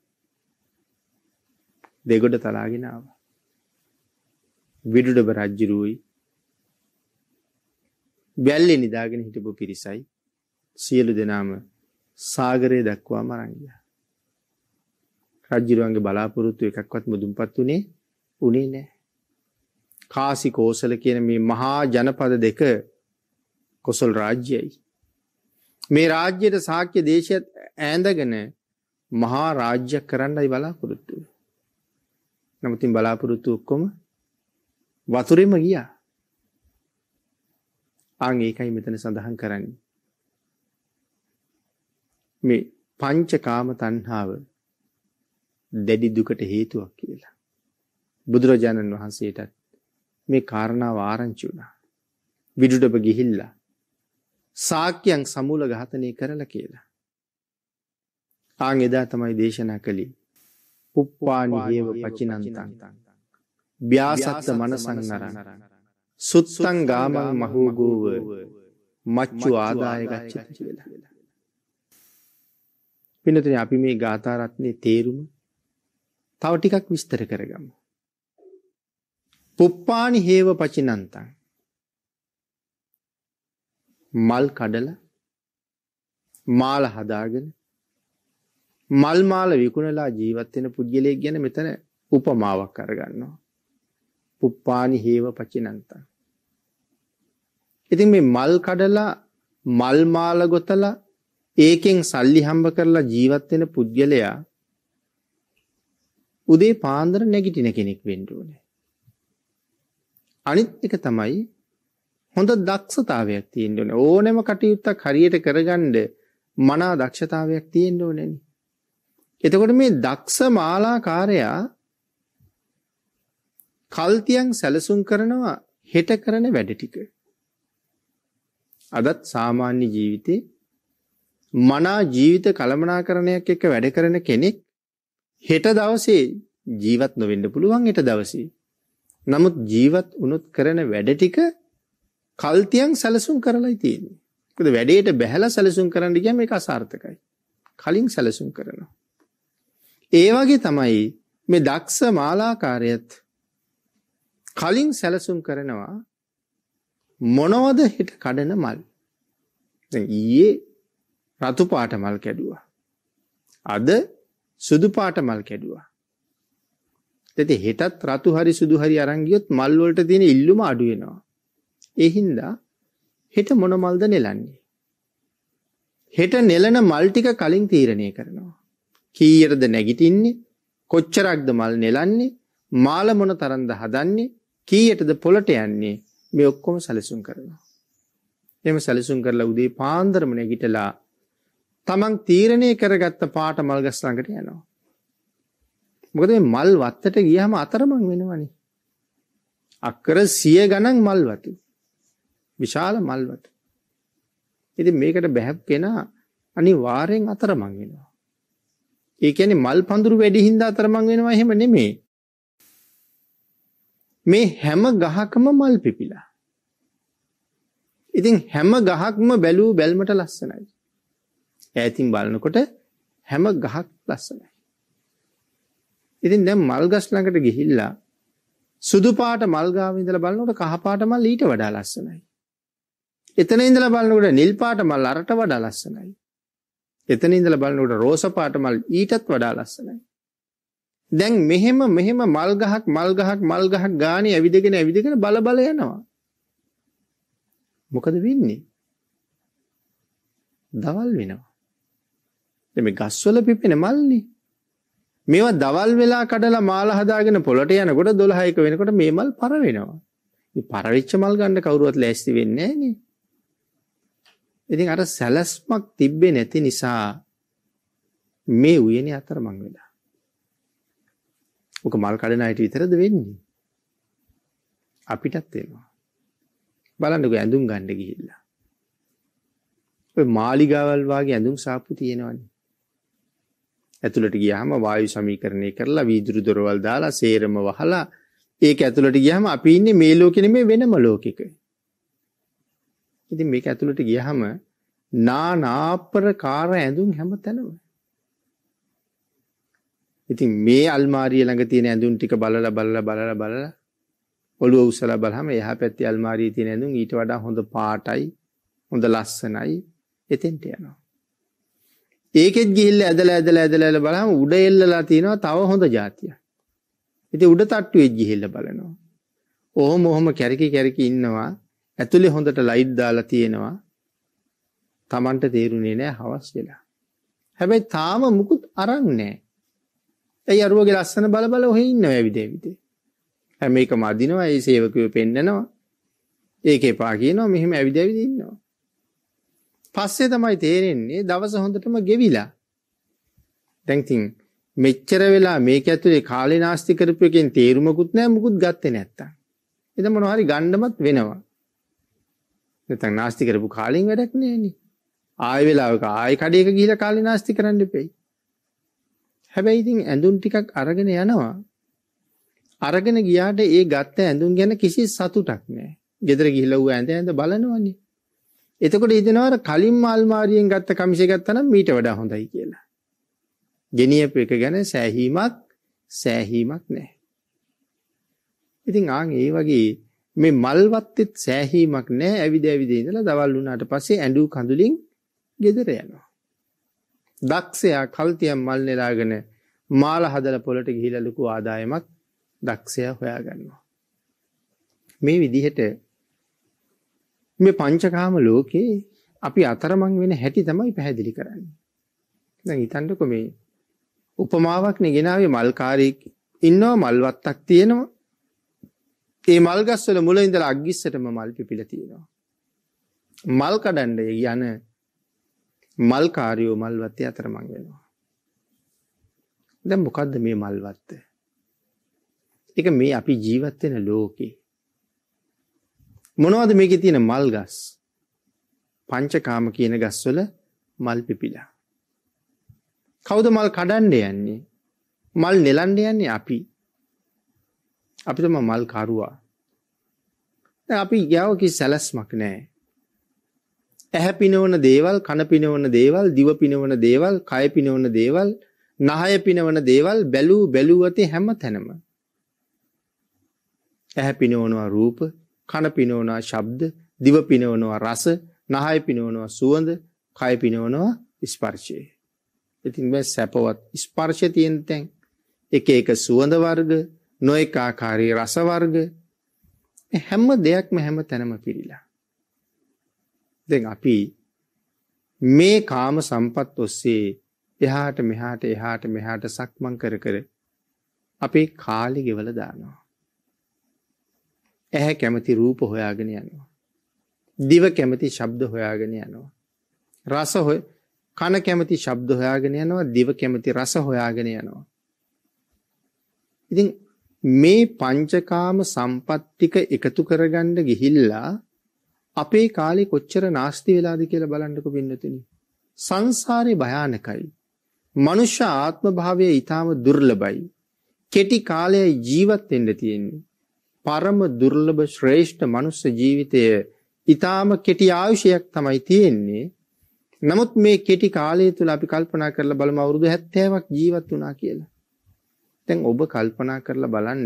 දෙගොඩ තලාගෙන ආවා. විදුඩබ රජ්ජුරුයි බැල්ලේ නිදාගෙන හිටපු පිරිසයි සියලු දෙනාම සාගරය දක්වා මරංගිය. රජ්ජිරුවන්ගේ බලාපොරොත්තු එකක්වත් මුදුන්පත් වනේ උනේ නෑ. කාසි කෝසල කියන මේ මහා ජනපද දෙක කොසල් රාජ්‍යයි. මේ රාජ්‍යයට සාක්‍ය දේශයත් ඇඳගෙන මහා රාජ්‍ය කරන්නයි බලාපොරොත්තු. නමුතින් බලාපොරොත්තු ඔක්කොම වතුරෙම ගියා. ආං ඒකයි මෙතන සඳහන් කරන්නේ. මේ පංචකාම තණ්හාව දැඩි දුකට හේතුවක් කියලා. බුදුරජාණන් වහන්සේටත් මේ කාරණාව ආරංචි වුණා. විදුඩබ ගිහිල්ලා සාක්‍යයන් සමූල ඝාතනය කරලා කියලා. ආන් එදා තමයි දේශනා කළේ. පුප්පානි හේව පචිනන්තං. ව්‍යාසත්ත මනසං නරං. සුත්තං ගාමං මහෝගෝව මච්චු ආදාය ගච්ඡති කියලා. පින්නතනේ අපි මේ ගාථා රත්නේ තේරුම තව ටිකක් විස්තර කරගමු. පුප්පානි හේව පචිනන්තං මල් කඩලා මාල හදාගෙන මල් මාල විකුණලා ජීවත් වෙන පුද්ගලයෙක් ගැන මෙතන උපමාවක් අරගන්නවා. පුප්පානි හේව පචිනන්තං. ඉතින් මේ මල් කඩලා මල් මාල ගොතලා ඒකෙන් සල්ලි හම්බ කරලා ජීවත් වෙන පුද්ගලයා උදේ පාන්දර නැගිටින කෙනෙක් වෙන්න ඕනේ. අනිත් එක තමයි හොඳ දක්ෂතාවයක් තියෙන්න ඕනේ. ඕනෑම කටයුත්තක් හරියට කරගන්න මනා දක්ෂතාවයක් තියෙන්න ඕනේ. එතකොට මේ දක්ෂ මාලාකාරයා කල්තියන් සැලසුම් කරනවා හෙට කරන වැඩ ටික. අදත් සාමාන්‍ය ජීවිතේ මනා ජීවිත කළමනාකරණයක් එක්ක වැඩ කරන කෙනෙක් හෙට දවසේ ජීවත් නොවෙන්න පුළුවන් හෙට දවසේ. නමුත් ජීවත් වුණොත් කරන වැඩ ටික කල්තියන් සැලසුම් කරලායි තියෙන්නේ. මොකද වැඩේට බැහැලා සැලසුම් කරන්න ගියම ඒක අසාර්ථකයි. කලින් සැලසුම් කරනවා. ඒ වගේ තමයි මේ දක්ෂ මාලාකාරයත් කලින් සැලසුම් කරනවා මොනවද හිට කඩන මල්. දැන් ඊයේ රතු පාට මල් කැඩුවා. අද සුදු පාට මල් කැඩුවා. ඒත් හෙටත් රතු හරි සුදු හරි අරන් ගියොත් මල් වලට තියෙන ඉල්ලුම අඩු වෙනවා. ඒ හින්දා හෙට මොන මල්ද නෙලන්නේ? හෙට නෙලන මල් ටික කලින් තීරණය කරනවා. කීයටද නැගිටින්නේ? කොච්චරක්ද මල් නෙලන්නේ? මාල මොන තරම්ද හදන්නේ? කීයටද පොළට යන්නේ? මේ ඔක්කොම සැලසුම් කරනවා. එහෙම සැලසුම් කරලා උදේ පාන්දරම නැගිටලා තමන් තීරණය කරගත්ත පාට මල් ගස් ළඟට යනවා. මොකද මේ මල් වත්තට ගියහම අතරමං වෙනවනේ. අක්කර 100 ගණන් මල් වතු. විශාල මල් වතු. ඉතින් මේකට බැහැප් කෙනා අනිවාර්යෙන් අතරමං වෙනවා. ඒ කියන්නේ මල් පඳුරු වැඩි හින්දා අතරමං වෙනවා එහෙම නෙමෙයි. මේ හැම ගහකම මල් පිපිලා. ඉතින් හැම ගහක්ම බැලූ බැල්මට ලස්සනයි. ඈතින් බලනකොට හැම ගහක් ලස්සනයි. ඉතින් දැන් මල් ගස් ළඟට ගිහිල්ලා සුදු පාට මල් ගාව ඉඳලා බලනකොට කහ පාට මල් ඊට වඩා ලස්සනයි. එතන ඉඳලා බලනකොට නිල් පාට මල් අරට වඩා ලස්සනයි. එතන ඉඳලා බලනකොට රෝස පාට මල් ඊටත් වඩා ලස්සනයි. දැන් මෙහෙම මෙහෙම මල් ගහක් මල් ගහක් මල් ගහක් ගානේ ඇවිදගෙන ඇවිදගෙන බල බල යනවා. මොකද වෙන්නේ? දවල් වෙනවා. මේ ගස්වල පිපෙන මල්නේ. මේවා දවල් වෙලා කඩලා මාල හදාගෙන පොළට යනකොට 12ක වෙනකොට මේ මල් පර වෙනවා. ඉතින් පරවිච්ච මල් ගන්න කවුරුවත් ලෑස්ති වෙන්නේ නැහැ ඉතින් අර සැලැස්මක් තිබ්බේ නැති නිසා මේ උයනේ අතරමං වෙලා. ඔක මල් කඩන අයට විතරද වෙන්නේ? අපිටත් වෙනවා. බලන්නකෝ ඇඳුම් ගන්න ගිහිල්ලා. ඔය මාලිගාවල් වාගේ ඇඳුම් සාප්පු තියෙනවනේ. ඇතුළට ගියාම වායු සමීකරණය කරලා වීදුරු දොරවල් දාලා සේරම වහලා ඒක ඇතුළට ගියාම අපි ඉන්නේ මේ ලෝකෙ නෙමෙයි වෙනම ලෝකෙක. ඉතින් මේක ඇතුළට ගියාම නානාප්‍රකාර ඇඳුම් හැමතැනම. ඉතින් මේ අල්මාරිය ළඟ තියෙන ඇඳුම් ටික බලලා බලලා බලලා බලලා ඔළුව උස්සලා බලහම එහා පැත්තේ අල්මාරියේ තියෙන ඇඳුම් ඊට වඩා හොඳ පාටයි හොඳ ලස්සනයි එතෙන්ට යනවා. ඒකෙත් ගිහිල්ලා ඇදලා ඇදලා ඇදලා ඇදලා බලහම උඩ එල්ලලා තියෙනවා තව හොඳ જાතිය. ඉතින් උඩ තට්ටුවෙත් ගිහිල්ලා බලනවා. ඔහොම ඔහොම කැරකි කැරකි ඉන්නවා. ඇතුලේ හොඳට ලයිට් දාලා තියෙනවා. Tamanට තේරුනේ නෑ හවස් වෙලා. හැබැයි තාම මුකුත් අරන් නෑ. ඒ අරුවගේ ලස්සන බල බල ඔහෙ ඉන්නවා විදේ විදේ. හැම එකම අදිනවා ඒ සේවකයෝ පෙන්නනවා. ඒක එපා කියනවා මෙහෙම ඇවිද ඇවිද ඉන්නවා. පස්සේ තමයි තේරෙන්නේ දවස හොඳටම ගෙවිලා. දැන් තින් මෙච්චර වෙලා මේක ඇතුලේ කාලේ නාස්ති කරපු එකෙන් තේරුමකුත් නැහැ මුකුත් ගත්තේ නැත්තම්. එතන මොනවා හරි ගණ්ඩමත් වෙනවා. නැත්තම් නාස්ති කරපු කාලෙන් වැඩක් නෑනේ. ආය වෙලාවක ආය කඩේක ගිහිලා කාලේ නාස්ති කරන්න එපෙයි. හැබැයි ඉතින් ඇඳුම් ටිකක් අරගෙන යනවා. අරගෙන ගියාට ඒ ගත්ත ඇඳුම් ගැන කිසි සතුටක් නෑ. ගෙදර ගිහිල්ලා ඌ ඇඳ ඇඳ බලනවනේ. එතකොට හිතෙනවා අර කලින් මාල්මාරියෙන් ගත්ත කමිසෙ ගත්තා නම් මීට වඩා හොඳයි කියලා. ගෙනියපු එක ගැන සෑහීමක් සෑහීමක් නැහැ. ඉතින් ආන් ඒ වගේ මේ මල්වත්ෙත් සෑහීමක් නැහැ. ඇවිද ඇවිද ඉඳලා දවල් වුණාට පස්සේ ඇඬු කඳුලින් ගෙදර යනවා. දක්ෂයා කල්තියම් මල් නෙලාගෙන මාල හදලා පොළට ගිහිලා ලොකු ආදායමක් දක්ෂයා හොයාගන්නවා. මේ විදිහට මේ පංචකාම ලෝකේ අපි අතරමං වෙන හැටි තමයි පැහැදිලි කරන්නේ. දැන් හිතන්නකෝ මේ උපමාවක් නෙගෙනාවේ මල්කාරයෙක් ඉන්නවා මල්වත්තක් තියෙනවා. ඒ මල් ගස්වල මුල ඉඳලා අග්ගිස්සටම මල් පිපිලා තියෙනවා. මල් කඩන්න යන මල්කාරයෝ මල්වත්තේ අතරමං වෙනවා. දැන් මොකද්ද මේ මල්වත්ත? ඒක මේ අපි ජීවත් වෙන ලෝකේ මොනවද මේකේ තියෙන මල් ගස්? පංචකාම කියන ගස්වල මල් පිපිලා. කවුද මල් කඩන්න යන්නේ? මල් නෙලන්න යන්නේ අපි. අපි තමයි මල් කරුවා. දැන් අපි ගියාව කි සැලස්මක් නැහැ. ඇහැ පිනවන දේවල්, කන පිනවන දේවල්, දිව පිනවන දේවල්, කය පිනවන දේවල්, නහය පිනවන දේවල් බැලූ බැලුවතේ හැම තැනම ඇහැ පිනවනවා රූප, කන පිනවනවා ශබ්ද, දිව පිනවනවා රස, නහය පිනවනවා සුවඳ, කය පිනවනවා ස්පර්ශය. ඉතින් මේ සැපවත් ස්පර්ශය තියෙන තැන් එක එක සුවඳ වර්ග, නොඑක ආකාරයේ රස වර්ග හැම දෙයක්ම හැම තැනම පිළිලා. දැන් අපි මේ කාම සම්පත් ඔස්සේ එහාට මෙහාට එහාට මෙහාට සක්මන් කර කර අපේ කාලි ගෙවල දානවා. ඇහැ කැමති රූප හොයාගෙන යනවා. දිව කැමති ශබ්ද හොයාගෙන යනවා. රස හොය කන කැමති ශබ්ද හොයාගෙන යනවා දිව කැමති රස හොයාගෙන යනවා. ඉතින් මේ පංචකාම සම්පත්තික එකතු කරගන්න ගිහිල්ලා අපේ කාලේ කොච්චර නාස්ති වෙලාද කියලා බලන්නකො පින්නතුනි. සංසාරේ භයානකයි. මනුෂ්‍ය ආත්ම භාවය ඊටාම දුර්ලභයි. කෙටි කාලයයි ජීවත් වෙන්න තියෙන්නේ. පරම දුර්ලභ ශ්‍රේෂ්ඨ මනුස්ස ජීවිතය ඊටාම කෙටි ආයුෂයක් තමයි තියෙන්නේ. නමුත් මේ කෙටි කාලය තුල අපි කල්පනා කරලා බලමු අවුරුදු 70ක් ජීවත් වුණා කියලා. දැන් ඔබ කල්පනා කරලා බලන්න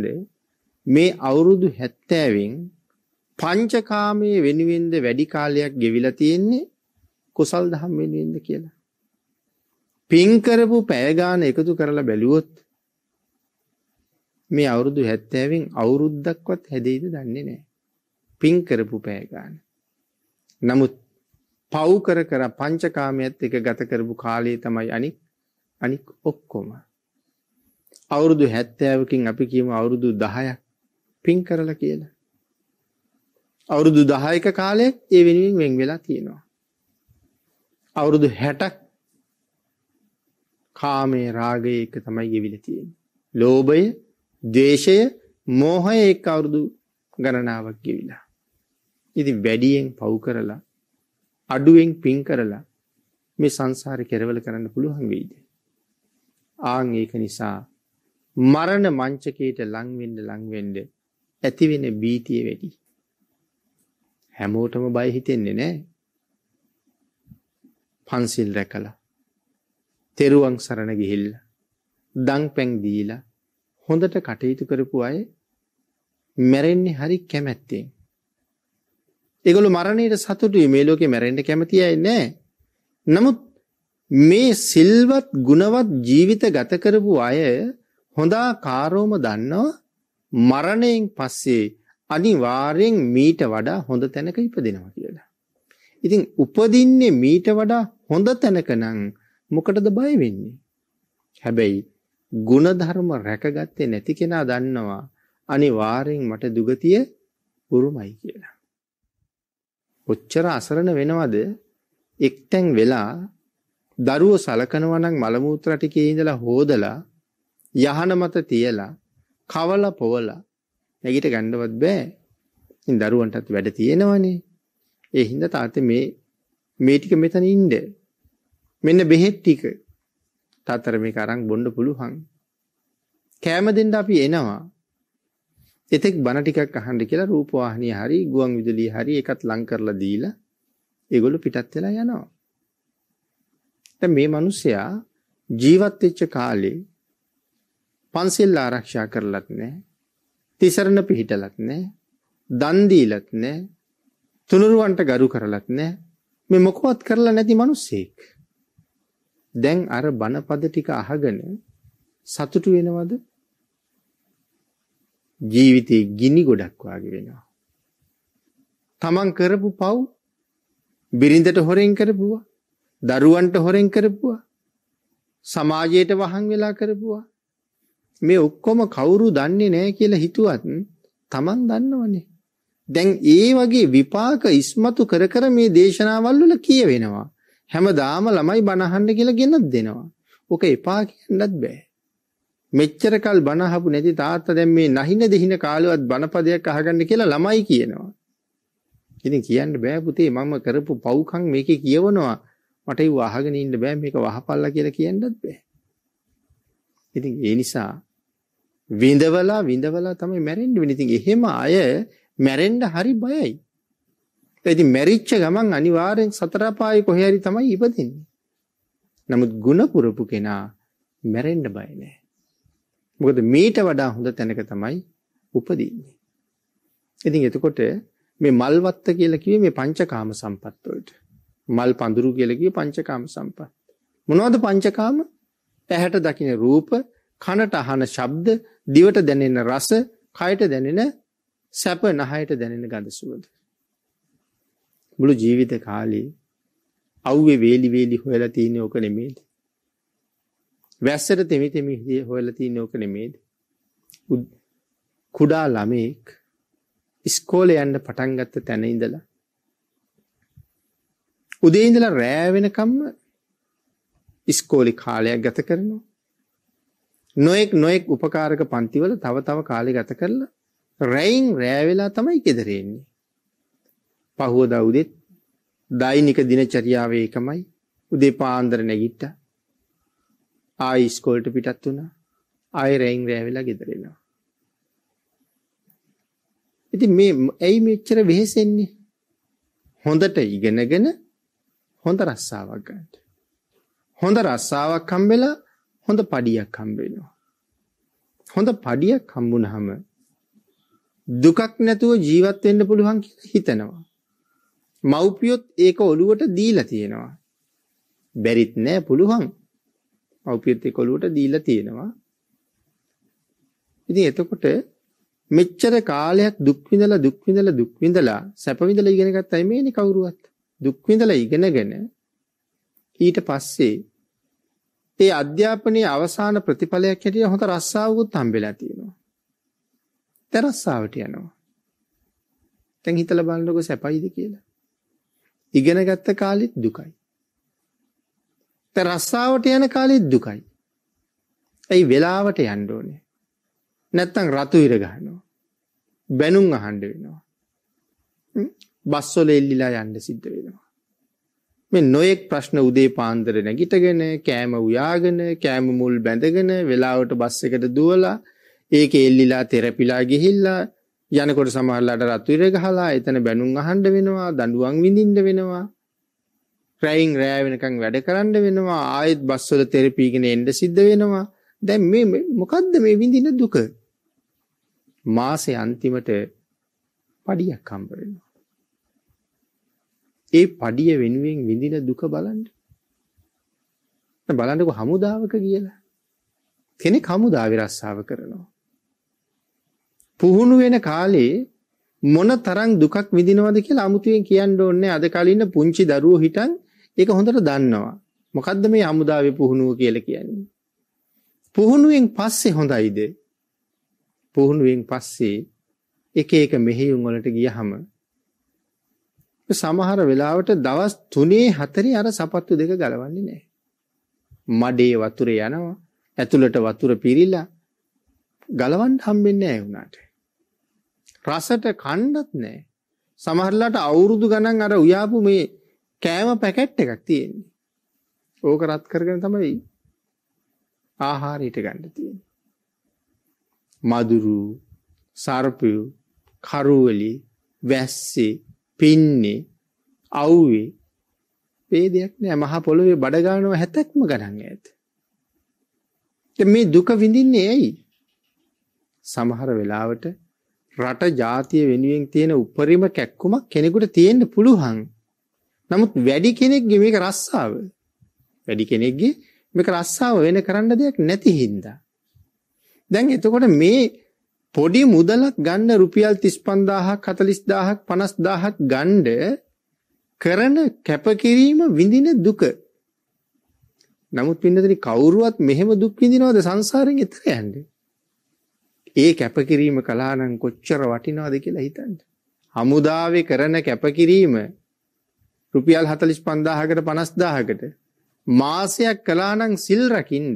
මේ අවුරුදු 70න් පංචකාමයේ වෙනුවෙන්ද වැඩි කාලයක් ගෙවිලා තියෙන්නේ කුසල් දහම් වෙනුවෙන්ද කියලා. පින් කරපු පැය ගාන එකතු කරලා බැලුවොත් මේ අවුරුදු 70න් අවුරුද්දක්වත් හැදෙයිද දන්නේ නැහැ. පින් කරපු පැය ගන්න. නමුත් පව් කර කර පංචකාමයේත් එක ගත කරපු කාලය තමයි අනික් අනික් ඔක්කොම. අවුරුදු 70කින් අපි කියමු අවුරුදු 10ක් පින් කරලා කියලා. අවුරුදු 10ක කාලයක් ඒ වෙනුවෙන් වෙන් වෙලා තියෙනවා. අවුරුදු 60ක් කාමයේ රාගයේ එක තමයි ගෙවිලා තියෙන්නේ. ලෝභය දේශය මෝහය එක් අවුරුදු ගණනාවක් ගෙවිලා. ඉති වැඩියෙන් පව් කරලා අඩුවෙන් පින් කරලා මේ සංසාර කෙරවල කරන්න පුළුවන් වෙයිද. ආං ඒක නිසා මරණ මංචකයට ලංවෙන්ඩ ලංවෙන්ඩ ඇතිවෙන බීතිය වැඩි. හැමෝටම බය හිතෙන්නේ නෑ පන්සිල් රැකලා තෙරුවන් සරණ ගිහිල්ල දං පැං දීලා හොඳට කටයුතු කරපු අය මැරෙන්නේ හරි කැමැත්තෙන්. ඒගොල්ලෝ මරණයට සතුටුයි මේ ලෝකේ මැරෙන්න කැමති අය නෑ. නමුත් මේ සිල්වත් ගුණවත් ජීවිත ගත කරපු අය හොඳාකාරවම දන්නව මරණයෙන් පස්සේ අනිවාර්යෙන් මීට වඩා හොඳ තැනක ඉපදෙනවා කියලා. ඉතින් උපදින්නේ මීට වඩා හොඳ තැනක නම් මොකටද බය වෙන්නේ? හැබැයි ಗುಣධර්ම රැකගත්තේ නැති කෙනා දන්නවා අනිවාර්යෙන් මට දුගතිය උරුමයි කියලා. ඔච්චර අසරණ වෙනවද එක්තැන් වෙලා දරුව සලකනවා නම් මල මූත්‍රා ටිකේ ඉඳලා හොදලා යහන මත තියලා කවලා පොවලා නැගිට ගන්නවත් බෑ. ඉතින් දරුවන්ටත් වැඩ තියෙනවනේ. ඒ හින්දා තාත්තේ මේ මේ ටික මෙතන ඉන්න. මෙන්න බෙහෙත් ටික තතර මේක අරන් බොන්න පුළුවන්. කෑම දෙන්න අපි එනවා. එතෙක් බණ ටිකක් අහන්න කියලා රූපවාහිනිය හරි ගුවන් විදුලිය හරි එකත් ලං කරලා දීලා ඒගොල්ලෝ පිටත් වෙලා යනවා. දැන් මේ මිනිස්සයා ජීවත් වෙච්ච කාලේ පන්සිල් ආරක්ෂා කරලත් නැහැ. තිසරණ පිහිටලත් නැහැ. දන් දීලත් නැහැ. තුනුරුවන්ට ගරු කරලත් නැහැ. මේ මොකවත් කරලා නැති මිනිස්සෙක්. දැන් අර බණපද ටික අහගෙන සතුටු වෙනවද? ජීවිතේ ගිනි ගොඩක් වාගේ වෙනවා. තමන් කරපු පව් බිරිඳට හොරෙන් කරපුවා, දරුවන්ට හොරෙන් කරපුවා, සමාජයට වහන් වෙලා කරපුවා. මේ ඔක්කොම කවුරු දන්නේ නැහැ කියලා හිතුවත් තමන් දන්නවනේ. දැන් ඒ වගේ විපාක ඉස්මතු කර කර මේ දේශනාවල් වල කියවෙනවා. හැමදාම ළමයි බනහන්න කියලා ගෙනත් දෙනවා. ඔක එපා කියන්නත් බෑ. මෙච්චරකල් බන අහපු නැති තාත්තා දැන් මේ නැහින දෙහින කාලෙවත් බනපදයක් අහගන්න කියලා ළමයි කියනවා. ඉතින් කියන්න බෑ පුතේ මම කරපු පව්කම් මේකේ කියවනවා. මට ඒව අහගෙන ඉන්න බෑ මේක වහපල්ලා කියලා කියන්නත් බෑ. ඉතින් ඒ නිසා විඳවලා විඳවලා තමයි මැරෙන්න වෙන්නේ. ඉතින් එහෙම අය මැරෙන්න හරි බයයි. ඉතින් මැරිච්ච ගමන් අනිවාර්යෙන් සතර පායේ කොහේ හරි තමයි ඉපදෙන්නේ. නමුත් ಗುಣ පුරපු කෙනා මැරෙන්න බය නෑ. මොකද මීට වඩා හොඳ තැනක තමයි උපදින්නේ. ඉතින් එතකොට මේ මල්වත්ත කියලා කිව්වේ මේ පංචකාම සම්පත් වලට. මල් පඳුරු කියලා කිව්වේ පංචකාම සම්පත්. මොනවද පංචකාම? ඇහැට දකින රූප, කනට අහන ශබ්ද, දිවට දැනෙන රස, කයට දැනෙන සැප, නහයට දැනෙන ගඳ සුවඳ. මුළු ජීවිත කාලේ අව්වේ වේලි වේලි හොයලා තියෙන්නේ ඕක නෙමේද? වැස්සට තෙමි තෙමි හොයලා තියෙන්නේ ඕක නෙමේද? කුඩා ළමෙක් ඉස්කෝලේ යන්න පටන් ගත්ත තැන ඉඳලා උදේ ඉඳලා රෑ වෙනකම්ම ඉස්කෝලේ කාලයක් ගත කරනවා. නොඑක් නොඑක් උපකාරක පන්තිවල තව තව කාලේ ගත කරලා රැයින් රෑ වෙලා තමයි ගෙදර එන්නේ. පහුවදා උදෙත් දෛනික දිනචරියාවේ එකමයි උදේ පාන්දර නැගිට්ටා ආයි ඉස්කෝලට පිටත් වුණා ආයි රැයින් රෑ වෙලා ගෙදර එනවා ඉතින් මේ ඇයි මෙච්චර වෙහෙසෙන්නේ හොඳට ඉගෙනගෙන හොඳ රස්සාවක් ගන්න හොඳ රස්සාවක් හම්බෙලා හොඳ පඩියක් හම්බ වෙනවා හොඳ පඩියක් හම්බුනහම දුකක් නැතුව ජීවත් වෙන්න පුළුවන් කියලා හිතනවා මව්පියොත් ඒක ඔළුවට දීලා තියෙනවා. බැරිත් නෑ පුළුවන්. මව්පියොත් ඒක ඔළුවට දීලා තියෙනවා. ඉතින් එතකොට මෙච්චර කාලයක් දුක් විඳලා දුක් විඳලා දුක් විඳලා සැප විඳලා ඉගෙන ගත්තයි මේනි කවුරුවත්. දුක් විඳලා ඉගෙනගෙන ඊට පස්සේ ඒ අධ්‍යාපනයේ අවසාන ප්‍රතිඵලයක් හැටියට හොඳ රස්සාවකුත් හම්බෙලා තියෙනවා. දැන් රස්සාවට යනවා. දැන් හිතලා බලනකො සැපයිද කියලා. ඉගෙන ගත්ත කාලෙත් දුකයි. රස්සාවට යන කාලෙත් දුකයි. ඇයි වෙලාවට යන්න ඕනේ? නැත්තම් රතු ඉර ගන්නවා. බැනුම් අහන්න වෙනවා. බස් වල එල්ලිලා යන්න සිද්ධ වෙනවා. මේ නොයෙක් ප්‍රශ්න උදේ පාන්දර නැගිටගෙන කෑම උයාගෙන කෑම මුල් බැඳගෙන වෙලාවට බස් එකට දුවලා ඒක එල්ලිලා තෙරපිලා ගිහිල්ලා යනකොට සමහරලාට රත්විර ගහලා එතන බැනුම් අහන්න වෙනවා, දඬුවම් විඳින්න වෙනවා. රැයින් රෑ වෙනකන් වැඩ කරන්න වෙනවා, ආයෙත් බස් වල තෙරපි එන්න සිද්ධ වෙනවා. දැන් මේ මොකද්ද මේ විඳින දුක? මාසේ අන්තිමට පඩියක් හම්බ වෙනවා. ඒ පඩිය වෙනුවෙන් විඳින දුක බලන්න. බලන්නකො හමුදාවක කියලා. කෙනෙක් හමුදාවේ රස්සාව කරනවා. පුහුණු වෙන කාලේ මොන තරම් දුකක් විඳිනවද කියලා අමුතුවෙන් කියන්න ඕනේ අද කලින්න පුංචි දරුවෝ හිටන් ඒක හොඳට දන්නවා මොකද්ද මේ අමුදාවේ පුහුණුව කියලා කියන්නේ පුහුණුවෙන් පස්සේ හොඳයිද පුහුණුවෙන් පස්සේ එක එක මෙහෙයුම් වලට ගියහම සමහර වෙලාවට දවස් 3 4 අර සපත්තු දෙක ගලවන්නේ නැහැ. මඩේ වතුර යනවා. ඇතුළට වතුර පිරීලා ගලවන්න හම්බෙන්නේ නැහැ උනාට. රසට කණ්ඩත් නෑ. සමහරලාට අවුරුදු ගණන් අර උයාපු මේ කෑම පැකට් එකක් තියෙන්නේ. ඕක රත් කරගෙන තමයි ආහාරයට ගන්න තියෙන්නේ. මදුරු, සර්පය, කරවලි, වැස්සේ, පින්නේ, අවුවේ ભેදයක් නෑ මහ පොළවේ බඩ ගන්නව 70ක්ම ගණන් ඈත. මේ දුක විඳින්නේ ඇයි? සමහර වෙලාවට රට ජාතිය වෙනුවෙන් තියෙන උපරිම කැක්කුමක් කෙනෙකුට තියෙන්න පුළුවන්. නමුත් වැඩි කෙනෙක්ගේ මේක රස්සාව. වැඩි කෙනෙක්ගේ මේක රස්සාව වෙන කරන්න දෙයක් නැති හින්දා. දැන් එතකොට මේ පොඩි මුදලක් ගන්න රුපියල් 35000ක් 40000ක් 50000ක් ගන්න කරන කැපකිරීම විඳින දුක. නමුත් පින්නතනි කවුරුවත් මෙහෙම දුක් විඳිනවද සංසාරෙන් එතර යන්නේ? ඒ කැපකිරීම කළා නම් කොච්චර වටිනවද කියලා හිතන්න. හමුදාවේ කරන කැපකිරීම රුපියල් 45000කට 50000කට මාසයක් කළා නම් සිල් රකින්න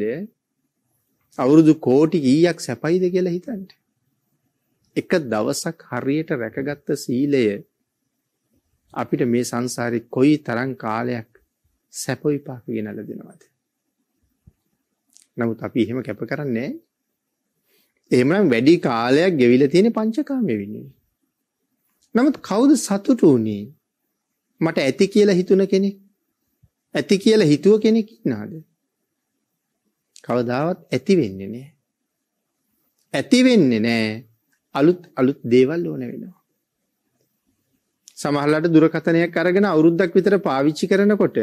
අවුරුදු කෝටි කීයක් සැපයිද කියලා හිතන්න. එක දවසක් හරියට රැකගත්ත සීලය අපිට මේ සංසාරේ කොයි තරම් කාලයක් සැප විපාක ගෙනල්ලා දෙනවද? නමුත් අපි එහෙම කැප කරන්නේ නැහැ. එහෙමනම් වැඩි කාලයක් ගෙවිලා තියෙන පංචකාමයේ වින්නේ. නමුත් කවුද සතුටු වුනේ? මට ඇති කියලා හිතුණ කෙනෙක්. ඇති කියලා හිතුව කෙනෙක් ඉන්නාද? කවදාවත් ඇති වෙන්නේ නෑ. ඇති වෙන්නේ නෑ. අලුත් අලුත් දේවල් ඕන වෙනවා. සමහරලාට දුරකථනයක් අරගෙන අවුරුද්දක් විතර පාවිච්චි කරනකොට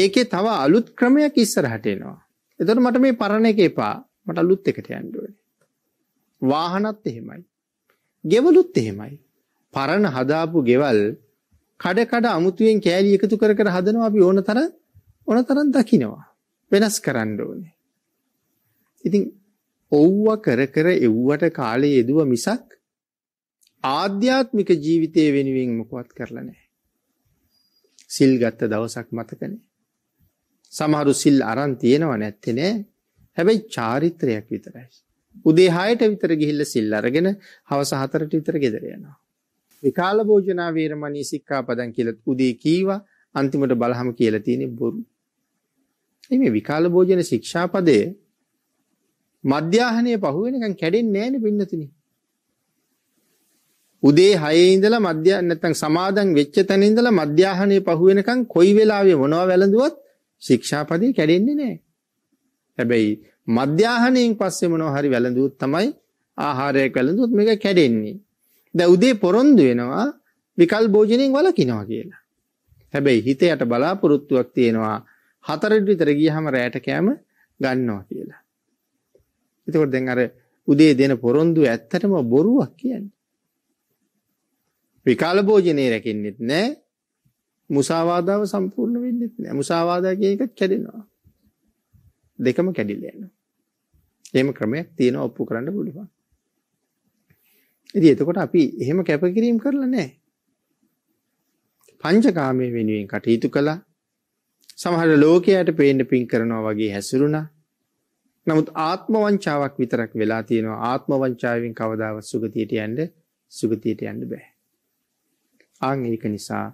ඒකේ තව අලුත් ක්‍රමයක් ඉස්සරහට එනවා. එතකොට මට මේ පරණ එක එපා. මට අලුත් එකට යන්න ඕනේ. වාහනත් එහෙමයි. ගෙවලුත් එහෙමයි. පරණ හදාපු ගෙවල් කඩ කඩ අමුතුවෙන් කෑලි එකතු කර කර හදනවා අපි ඕන තරම් ඕන තරම් දකිනවා. වෙනස් කරන්න ඕනේ. ඉතින් ඔව්ව කර කර එව්වට කාලේ යෙදුව මිසක් ආධ්‍යාත්මික ජීවිතය වෙනුවෙන් මොකවත් කරලා නැහැ. සිල් ගත්ත දවසක් මතකනේ. සමහරු සිල් අරන් තියෙනව නැත්තේ නෑ. හැබැයි චාරිත්‍රයක් විතරයි. උදේ 6ට විතර ගිහිල්ලා සිල් අරගෙන හවස 4ට විතර ගෙදර යනවා. විකාල භෝජනා වේරමණී සික්ඛාපදං කියලා උදේ කීවා අන්තිමට බලහම කියලා තියෙන්නේ බොරු. මේ විකාල භෝජන ශික්ෂාපදය මධ්‍යාහනයේ පහ වෙනකන් කැඩෙන්නේ නැහැනේ පින්නතුනි. උදේ 6 ඉඳලා මධ්‍ය නැත්නම් සමාදන් වෙච්ච තැන ඉඳලා මධ්‍යාහනයේ පහ වෙනකන් කොයි වෙලාවෙ මොනවා වැළඳුවත් ශික්ෂාපදේ කැඩෙන්නේ නැහැ. හැබැයි මධ්‍යාහනයෙන් පස්සේ මොනවා හරි වැළඳුවොත් තමයි ආහාරයක් වැළඳුවොත් මේක කැඩෙන්නේ. දැන් උදේ පොරොන්දු වෙනවා විකල් භෝජනයෙන් වළකිනවා කියලා. හැබැයි හිතයට බලාපොරොත්තුවක් තියෙනවා හතරට විතර ගියහම රැයට කෑම ගන්නවා කියලා. එතකොට දැන් අර උදේ දෙන පොරොන්දු ඇත්තටම බොරුවක් කියන්නේ. විකාල භෝජනේ රැකෙන්නෙත් නෑ. මුසාවාදාව සම්පූර්ණ වෙන්නෙත් නෑ. මුසාවාදා කියන එකත් කැඩෙනවා. දෙකම කැඩිලා යනවා. එහෙම ක්‍රමයක් තියෙනවා ඔප්පු කරන්න පුළුවන්. ඉතින් එතකොට අපි එහෙම කැපකිරීම කරලා නැහැ. පංචකාමයේ වෙනුවෙන් කටයුතු කළා. සමහර ලෝකයට පේන්න පින් කරනවා වගේ හැසිරුණා. නමුත් ආත්ම වංචාවක් විතරක් වෙලා තියෙනවා. ආත්ම වංචාවෙන් කවදාවත් සුගතියට යන්න සුගතියට යන්න බෑ. ආන් ඒක නිසා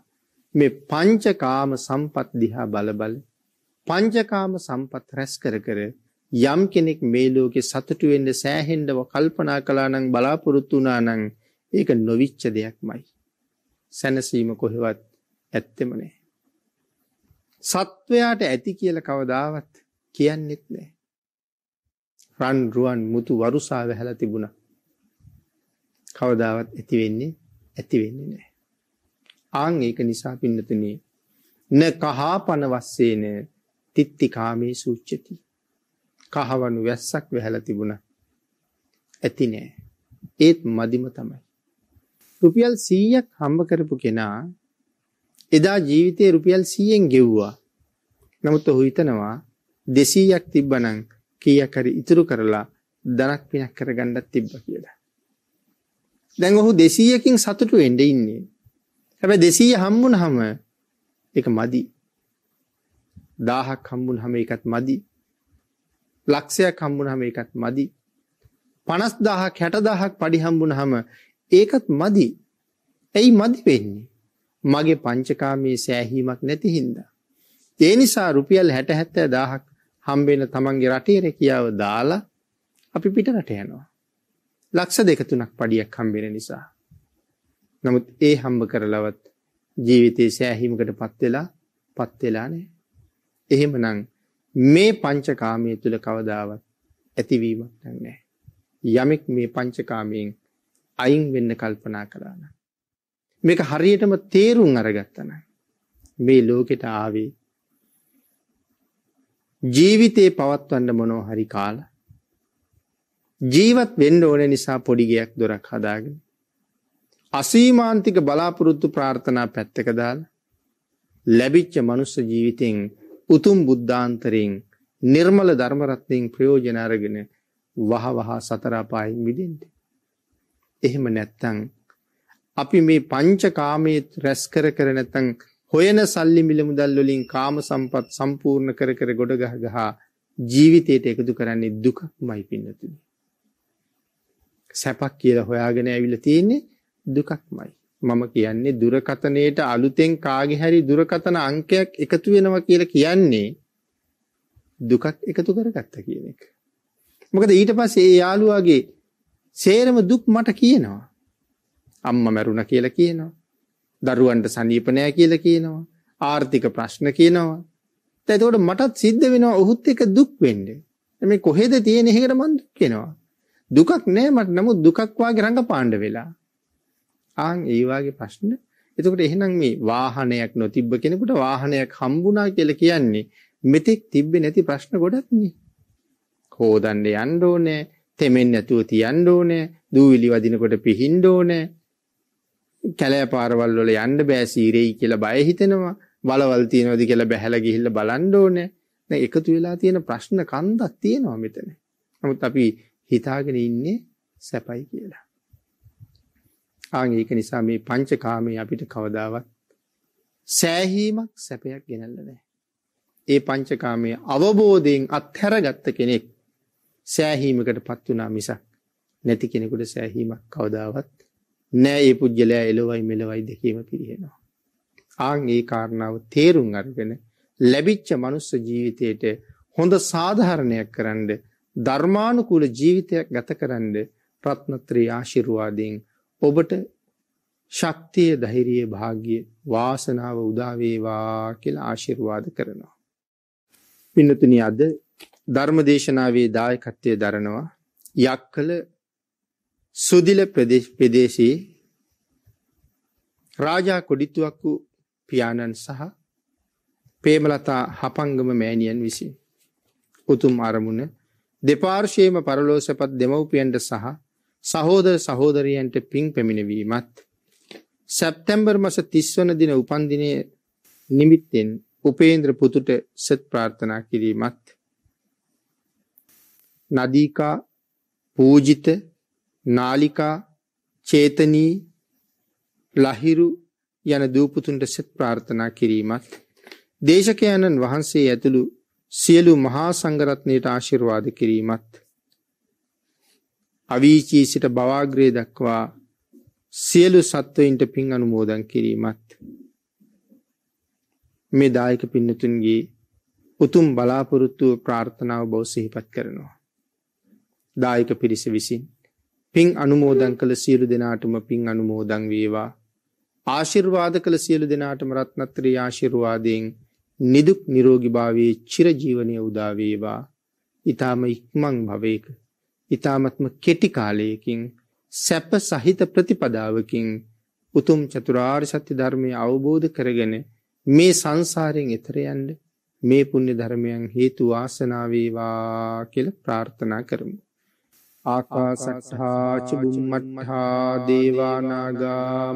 මේ පංචකාම සම්පත් දිහා බල බල පංචකාම සම්පත් රැස් කර කර යම් කෙනෙක් මේ ලෝකේ සතුටු වෙන්න සෑහෙන්නව කල්පනා කළා නම් බලාපොරොත්තු වුණා නම් ඒක නොවිච්ච දෙයක්මයි. සැනසීම කොහෙවත් ඇත්තෙම නෑ. සත්වයාට ඇති කියලා කවදාවත් කියන්නෙත් නෑ. රන් රුවන් මුතු වරුසා වැහැලා තිබුණා. කවදාවත් ඇති වෙන්නේ ඇති වෙන්නේ නෑ. ආන් ඒක නිසා පින්නතුනේ න කහා පන වස්සේන තිත්ති කාමේ සූච්චති. කහවණු වැස්සක් වැහැලා තිබුණා. ඇති නෑ. ඒත් මදිම තමයි. රුපියල් 100ක් හම්බ කරපු කෙනා එදා ජීවිතේ රුපියල් 100ෙන් ගෙව්වා. නමුත් ඔහු හිතනවා 200ක් තිබ්බනම් කීයක් හරි ඉතුරු කරලා ධනක් පිනක් කරගන්නත් තිබ්බා කියලා. දැන් ඔහු 200කින් සතුටු වෙන්න ඉන්නේ. හැබැයි 200 හම්බුනහම ඒක මදි. දාහක් හම්බුන් හම එකත් මදි ලක්ෂයක් හම්බුන් හම එකත් මදි පනස් දාහක් හැට දහක් පඩිහම්බුන හම ඒකත් මදි ඇයි මදි වෙන්නේ මගේ පංචකාමයේ සෑහීමක් නැති හින්දා. ඒ නිසා රුපියල් හැට හැත්තෑ දාහක් හම්බෙන තමන්ගේ රටේ රැකියාව දාලා අපි පිට රට යනවා. ලක්ෂ දෙක තුනක් පඩියක් හම්බෙන නිසා. නමුත් ඒ හම්බ කරලවත් ජීවිතයේ සෑහීමකට පත්වෙලා පත්වෙලා නෑ. එහෙමනම් මේ පංචකාමයේ තුල කවදාවත් ඇතිවීමක් නැහැ. යමෙක් මේ පංචකාමයෙන් අයින් වෙන්න කල්පනා කළා නම් මේක හරියටම තේරුම් අරගත්තා නම් මේ ලෝකෙට ආවේ ජීවිතේ පවත්වන්න මොනෝ හරි කාලා ජීවත් වෙන්න ඕන නිසා පොඩි ගයක් දොරක් හදාගෙන අසීමාන්තික බලාපොරොත්තු ප්‍රාර්ථනා පැත්තක දාලා ලැබිච්ච මනුස්ස ජීවිතෙන් උතුම් බුද්ධාන්තරයෙන් නිර්මල ධර්ම රත්නයෙන් ප්‍රයෝජන අරගෙන වහවහ සතර අපායෙන් මිදෙන්න. එහෙම නැත්තම් අපි මේ පංචකාමයේ රැස් කර කර නැත්තම් හොයන සල්ලි මිල මුදල් වලින් කාම සම්පත් සම්පූර්ණ කර කර ගොඩ ගහ ගහ ජීවිතයට එකතු කරන්නේ දුකක්මයි පින්නතුනි. සැපක් කියලා හොයාගෙන ඇවිල්ලා තියෙන්නේ දුකක්මයි. මම කියන්නේ දුරකතනයේට අලුතෙන් කාගේ හරි දුරකතන අංකයක් එකතු වෙනවා කියලා කියන්නේ දුකක් එකතු කරගත්ත කියන එක. මොකද ඊට පස්සේ ඒ යාළුවාගේ සේරම දුක් මට කියනවා. අම්මා මැරුණා කියලා කියනවා. දරුවන්ට සනීප නැහැ කියලා කියනවා. ආර්ථික ප්‍රශ්න කියනවා. දැන් එතකොට මටත් සිද්ධ වෙනවා ඔහුත් එක්ක දුක් වෙන්නේ. මේ කොහෙද තියෙන එකකට මම දුක් වෙනවා. දුකක් නෑ මට නමුත් දුකක් වාගේ රඟපාන්න වෙලා. ආන් ඒ වගේ ප්‍රශ්න. එතකොට එහෙනම් මේ වාහනයක් නොතිබ්බ කෙනෙකුට වාහනයක් හම්බුණා කියලා කියන්නේ මෙතෙක් තිබ්බේ නැති ප්‍රශ්න ගොඩක් නේ. හොදන්න යන්න ඕනේ, තෙමෙන්න නැතුව තියන්න ඕනේ, දූවිලි වදිනකොට පිහින්න ඕනේ. කැලෑ පාරවල් වල යන්න බෑ සීරෙයි කියලා බය හිතෙනවා. වලවල් තියනවාද කියලා බැහැලා ගිහිල්ලා බලන්න ඕනේ. දැන් එකතු වෙලා තියෙන ප්‍රශ්න කන්දක් තියෙනවා මෙතන. නමුත් අපි හිතාගෙන ඉන්නේ සැපයි කියලා. ආන් ඒක නිසා මේ පංචකාමයේ අපිට කවදාවත් සෑහීමක් සැපයක් ගෙනල්ල නැහැ. ඒ පංචකාමයේ අවබෝධයෙන් අත්හැරගත්ත කෙනෙක් සෑහීමකටපත් වුණා මිසක් නැති කෙනෙකුට සෑහීමක් කවදාවත් නෑ. ඒ පුජ්‍යලයා එළවයි මෙළවයි දෙකේම පිරිහෙනවා. ආන් ඒ කාරණාව තේරුම් අරගෙන ලැබිච්ච මනුස්ස ජීවිතයට හොඳ සාධාරණයක් කරන්න ධර්මානුකූල ජීවිතයක් ගතකරන්න රත්නත්‍රී ආශිර්වාදයෙන් ඔබට ශක්තිය ධෛර්යය භාග්‍ය වාසනාව උදා වේවා කියලා ආශිර්වාද කරනවා. පින්නතුනි අද ධර්මදේශනාවේ දායකත්වයේ දරනවා යක්කල සුදිල ප්‍රදේශයේ රාජා කොඩිතුවක්කු පියාණන් සහ ප්‍රේමලතා හපංගම මෑණියන් විසින් උතුම් අරමුණ දෙපාර්ශයේම පරලෝසපත් දෙමව්පියන්ට සහ සහෝදර සහෝදරියන්ට පින් පැමිණවීමත් සැප්තැම්බර් මස 30 වන දින උපන්දිනයේ නිමිත්තෙන් උපේන්ද්‍ර පුතුට සත් ප්‍රාර්ථනා කිරීමත් නදීකා පූජිත නාලිකා චේතනී ලහිරු යන දූපුතුන්ට සත් ප්‍රාර්ථනා කිරීමත් දේශකයන්න් වහන්සේ ඇතුළු සියලු මහා සංඝරත්නයට ආශිර්වාද කිරීමත් අවීචී සිට බවාග්‍රය දක්වා සියලු සත්වයින්ට පින් අනුමෝදන් කිරීමත් මේ දායක පින්නතුන්ගේ උතුම් බලාපොරොත්තුව ප්‍රාර්ථනාව බව සිහිපත් කරනවා. දායක පිරිස විසින් පින් අනුමෝදන් කළ සියලු දෙනාටම පින් අනුමෝදන් වේවා. ආශිර්වාද කළ සියලු දෙනාටම රත්නත්‍රී ආශිර්වාදයෙන් නිදුක් නිරෝගී භාවයේ චිරජීවනයේ උදා වේවා. ඊ타ම ඉක්මන් භවයක ඊ타මත්ම කෙටි කාලයකින් සැප සහිත ප්‍රතිපදාවකින් උතුම් චතුරාර්ය සත්‍ය ධර්මය අවබෝධ කරගෙන මේ සංසාරයෙන් එතර යන්න මේ පුණ්‍ය ධර්මයන් හේතු වාසනා වේවා කියලා ප්‍රාර්ථනා කරමු. ආකාසත්තා චුම්මත්තා දේවා නාග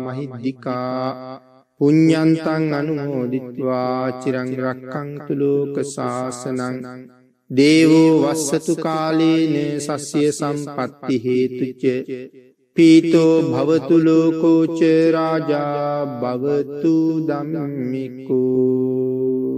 මහිද්దికා පුඤ්ඤන්තං අනුමෝදිත්වා චිරං රක්ඛන්තු ලෝක සාසනං දේවෝ වස්සතු කාලේන සස්්‍යය සම්පත්ති හේතුච පීතෝ භවතුලෝකෝචරාජා භවතු දම්මිකෝ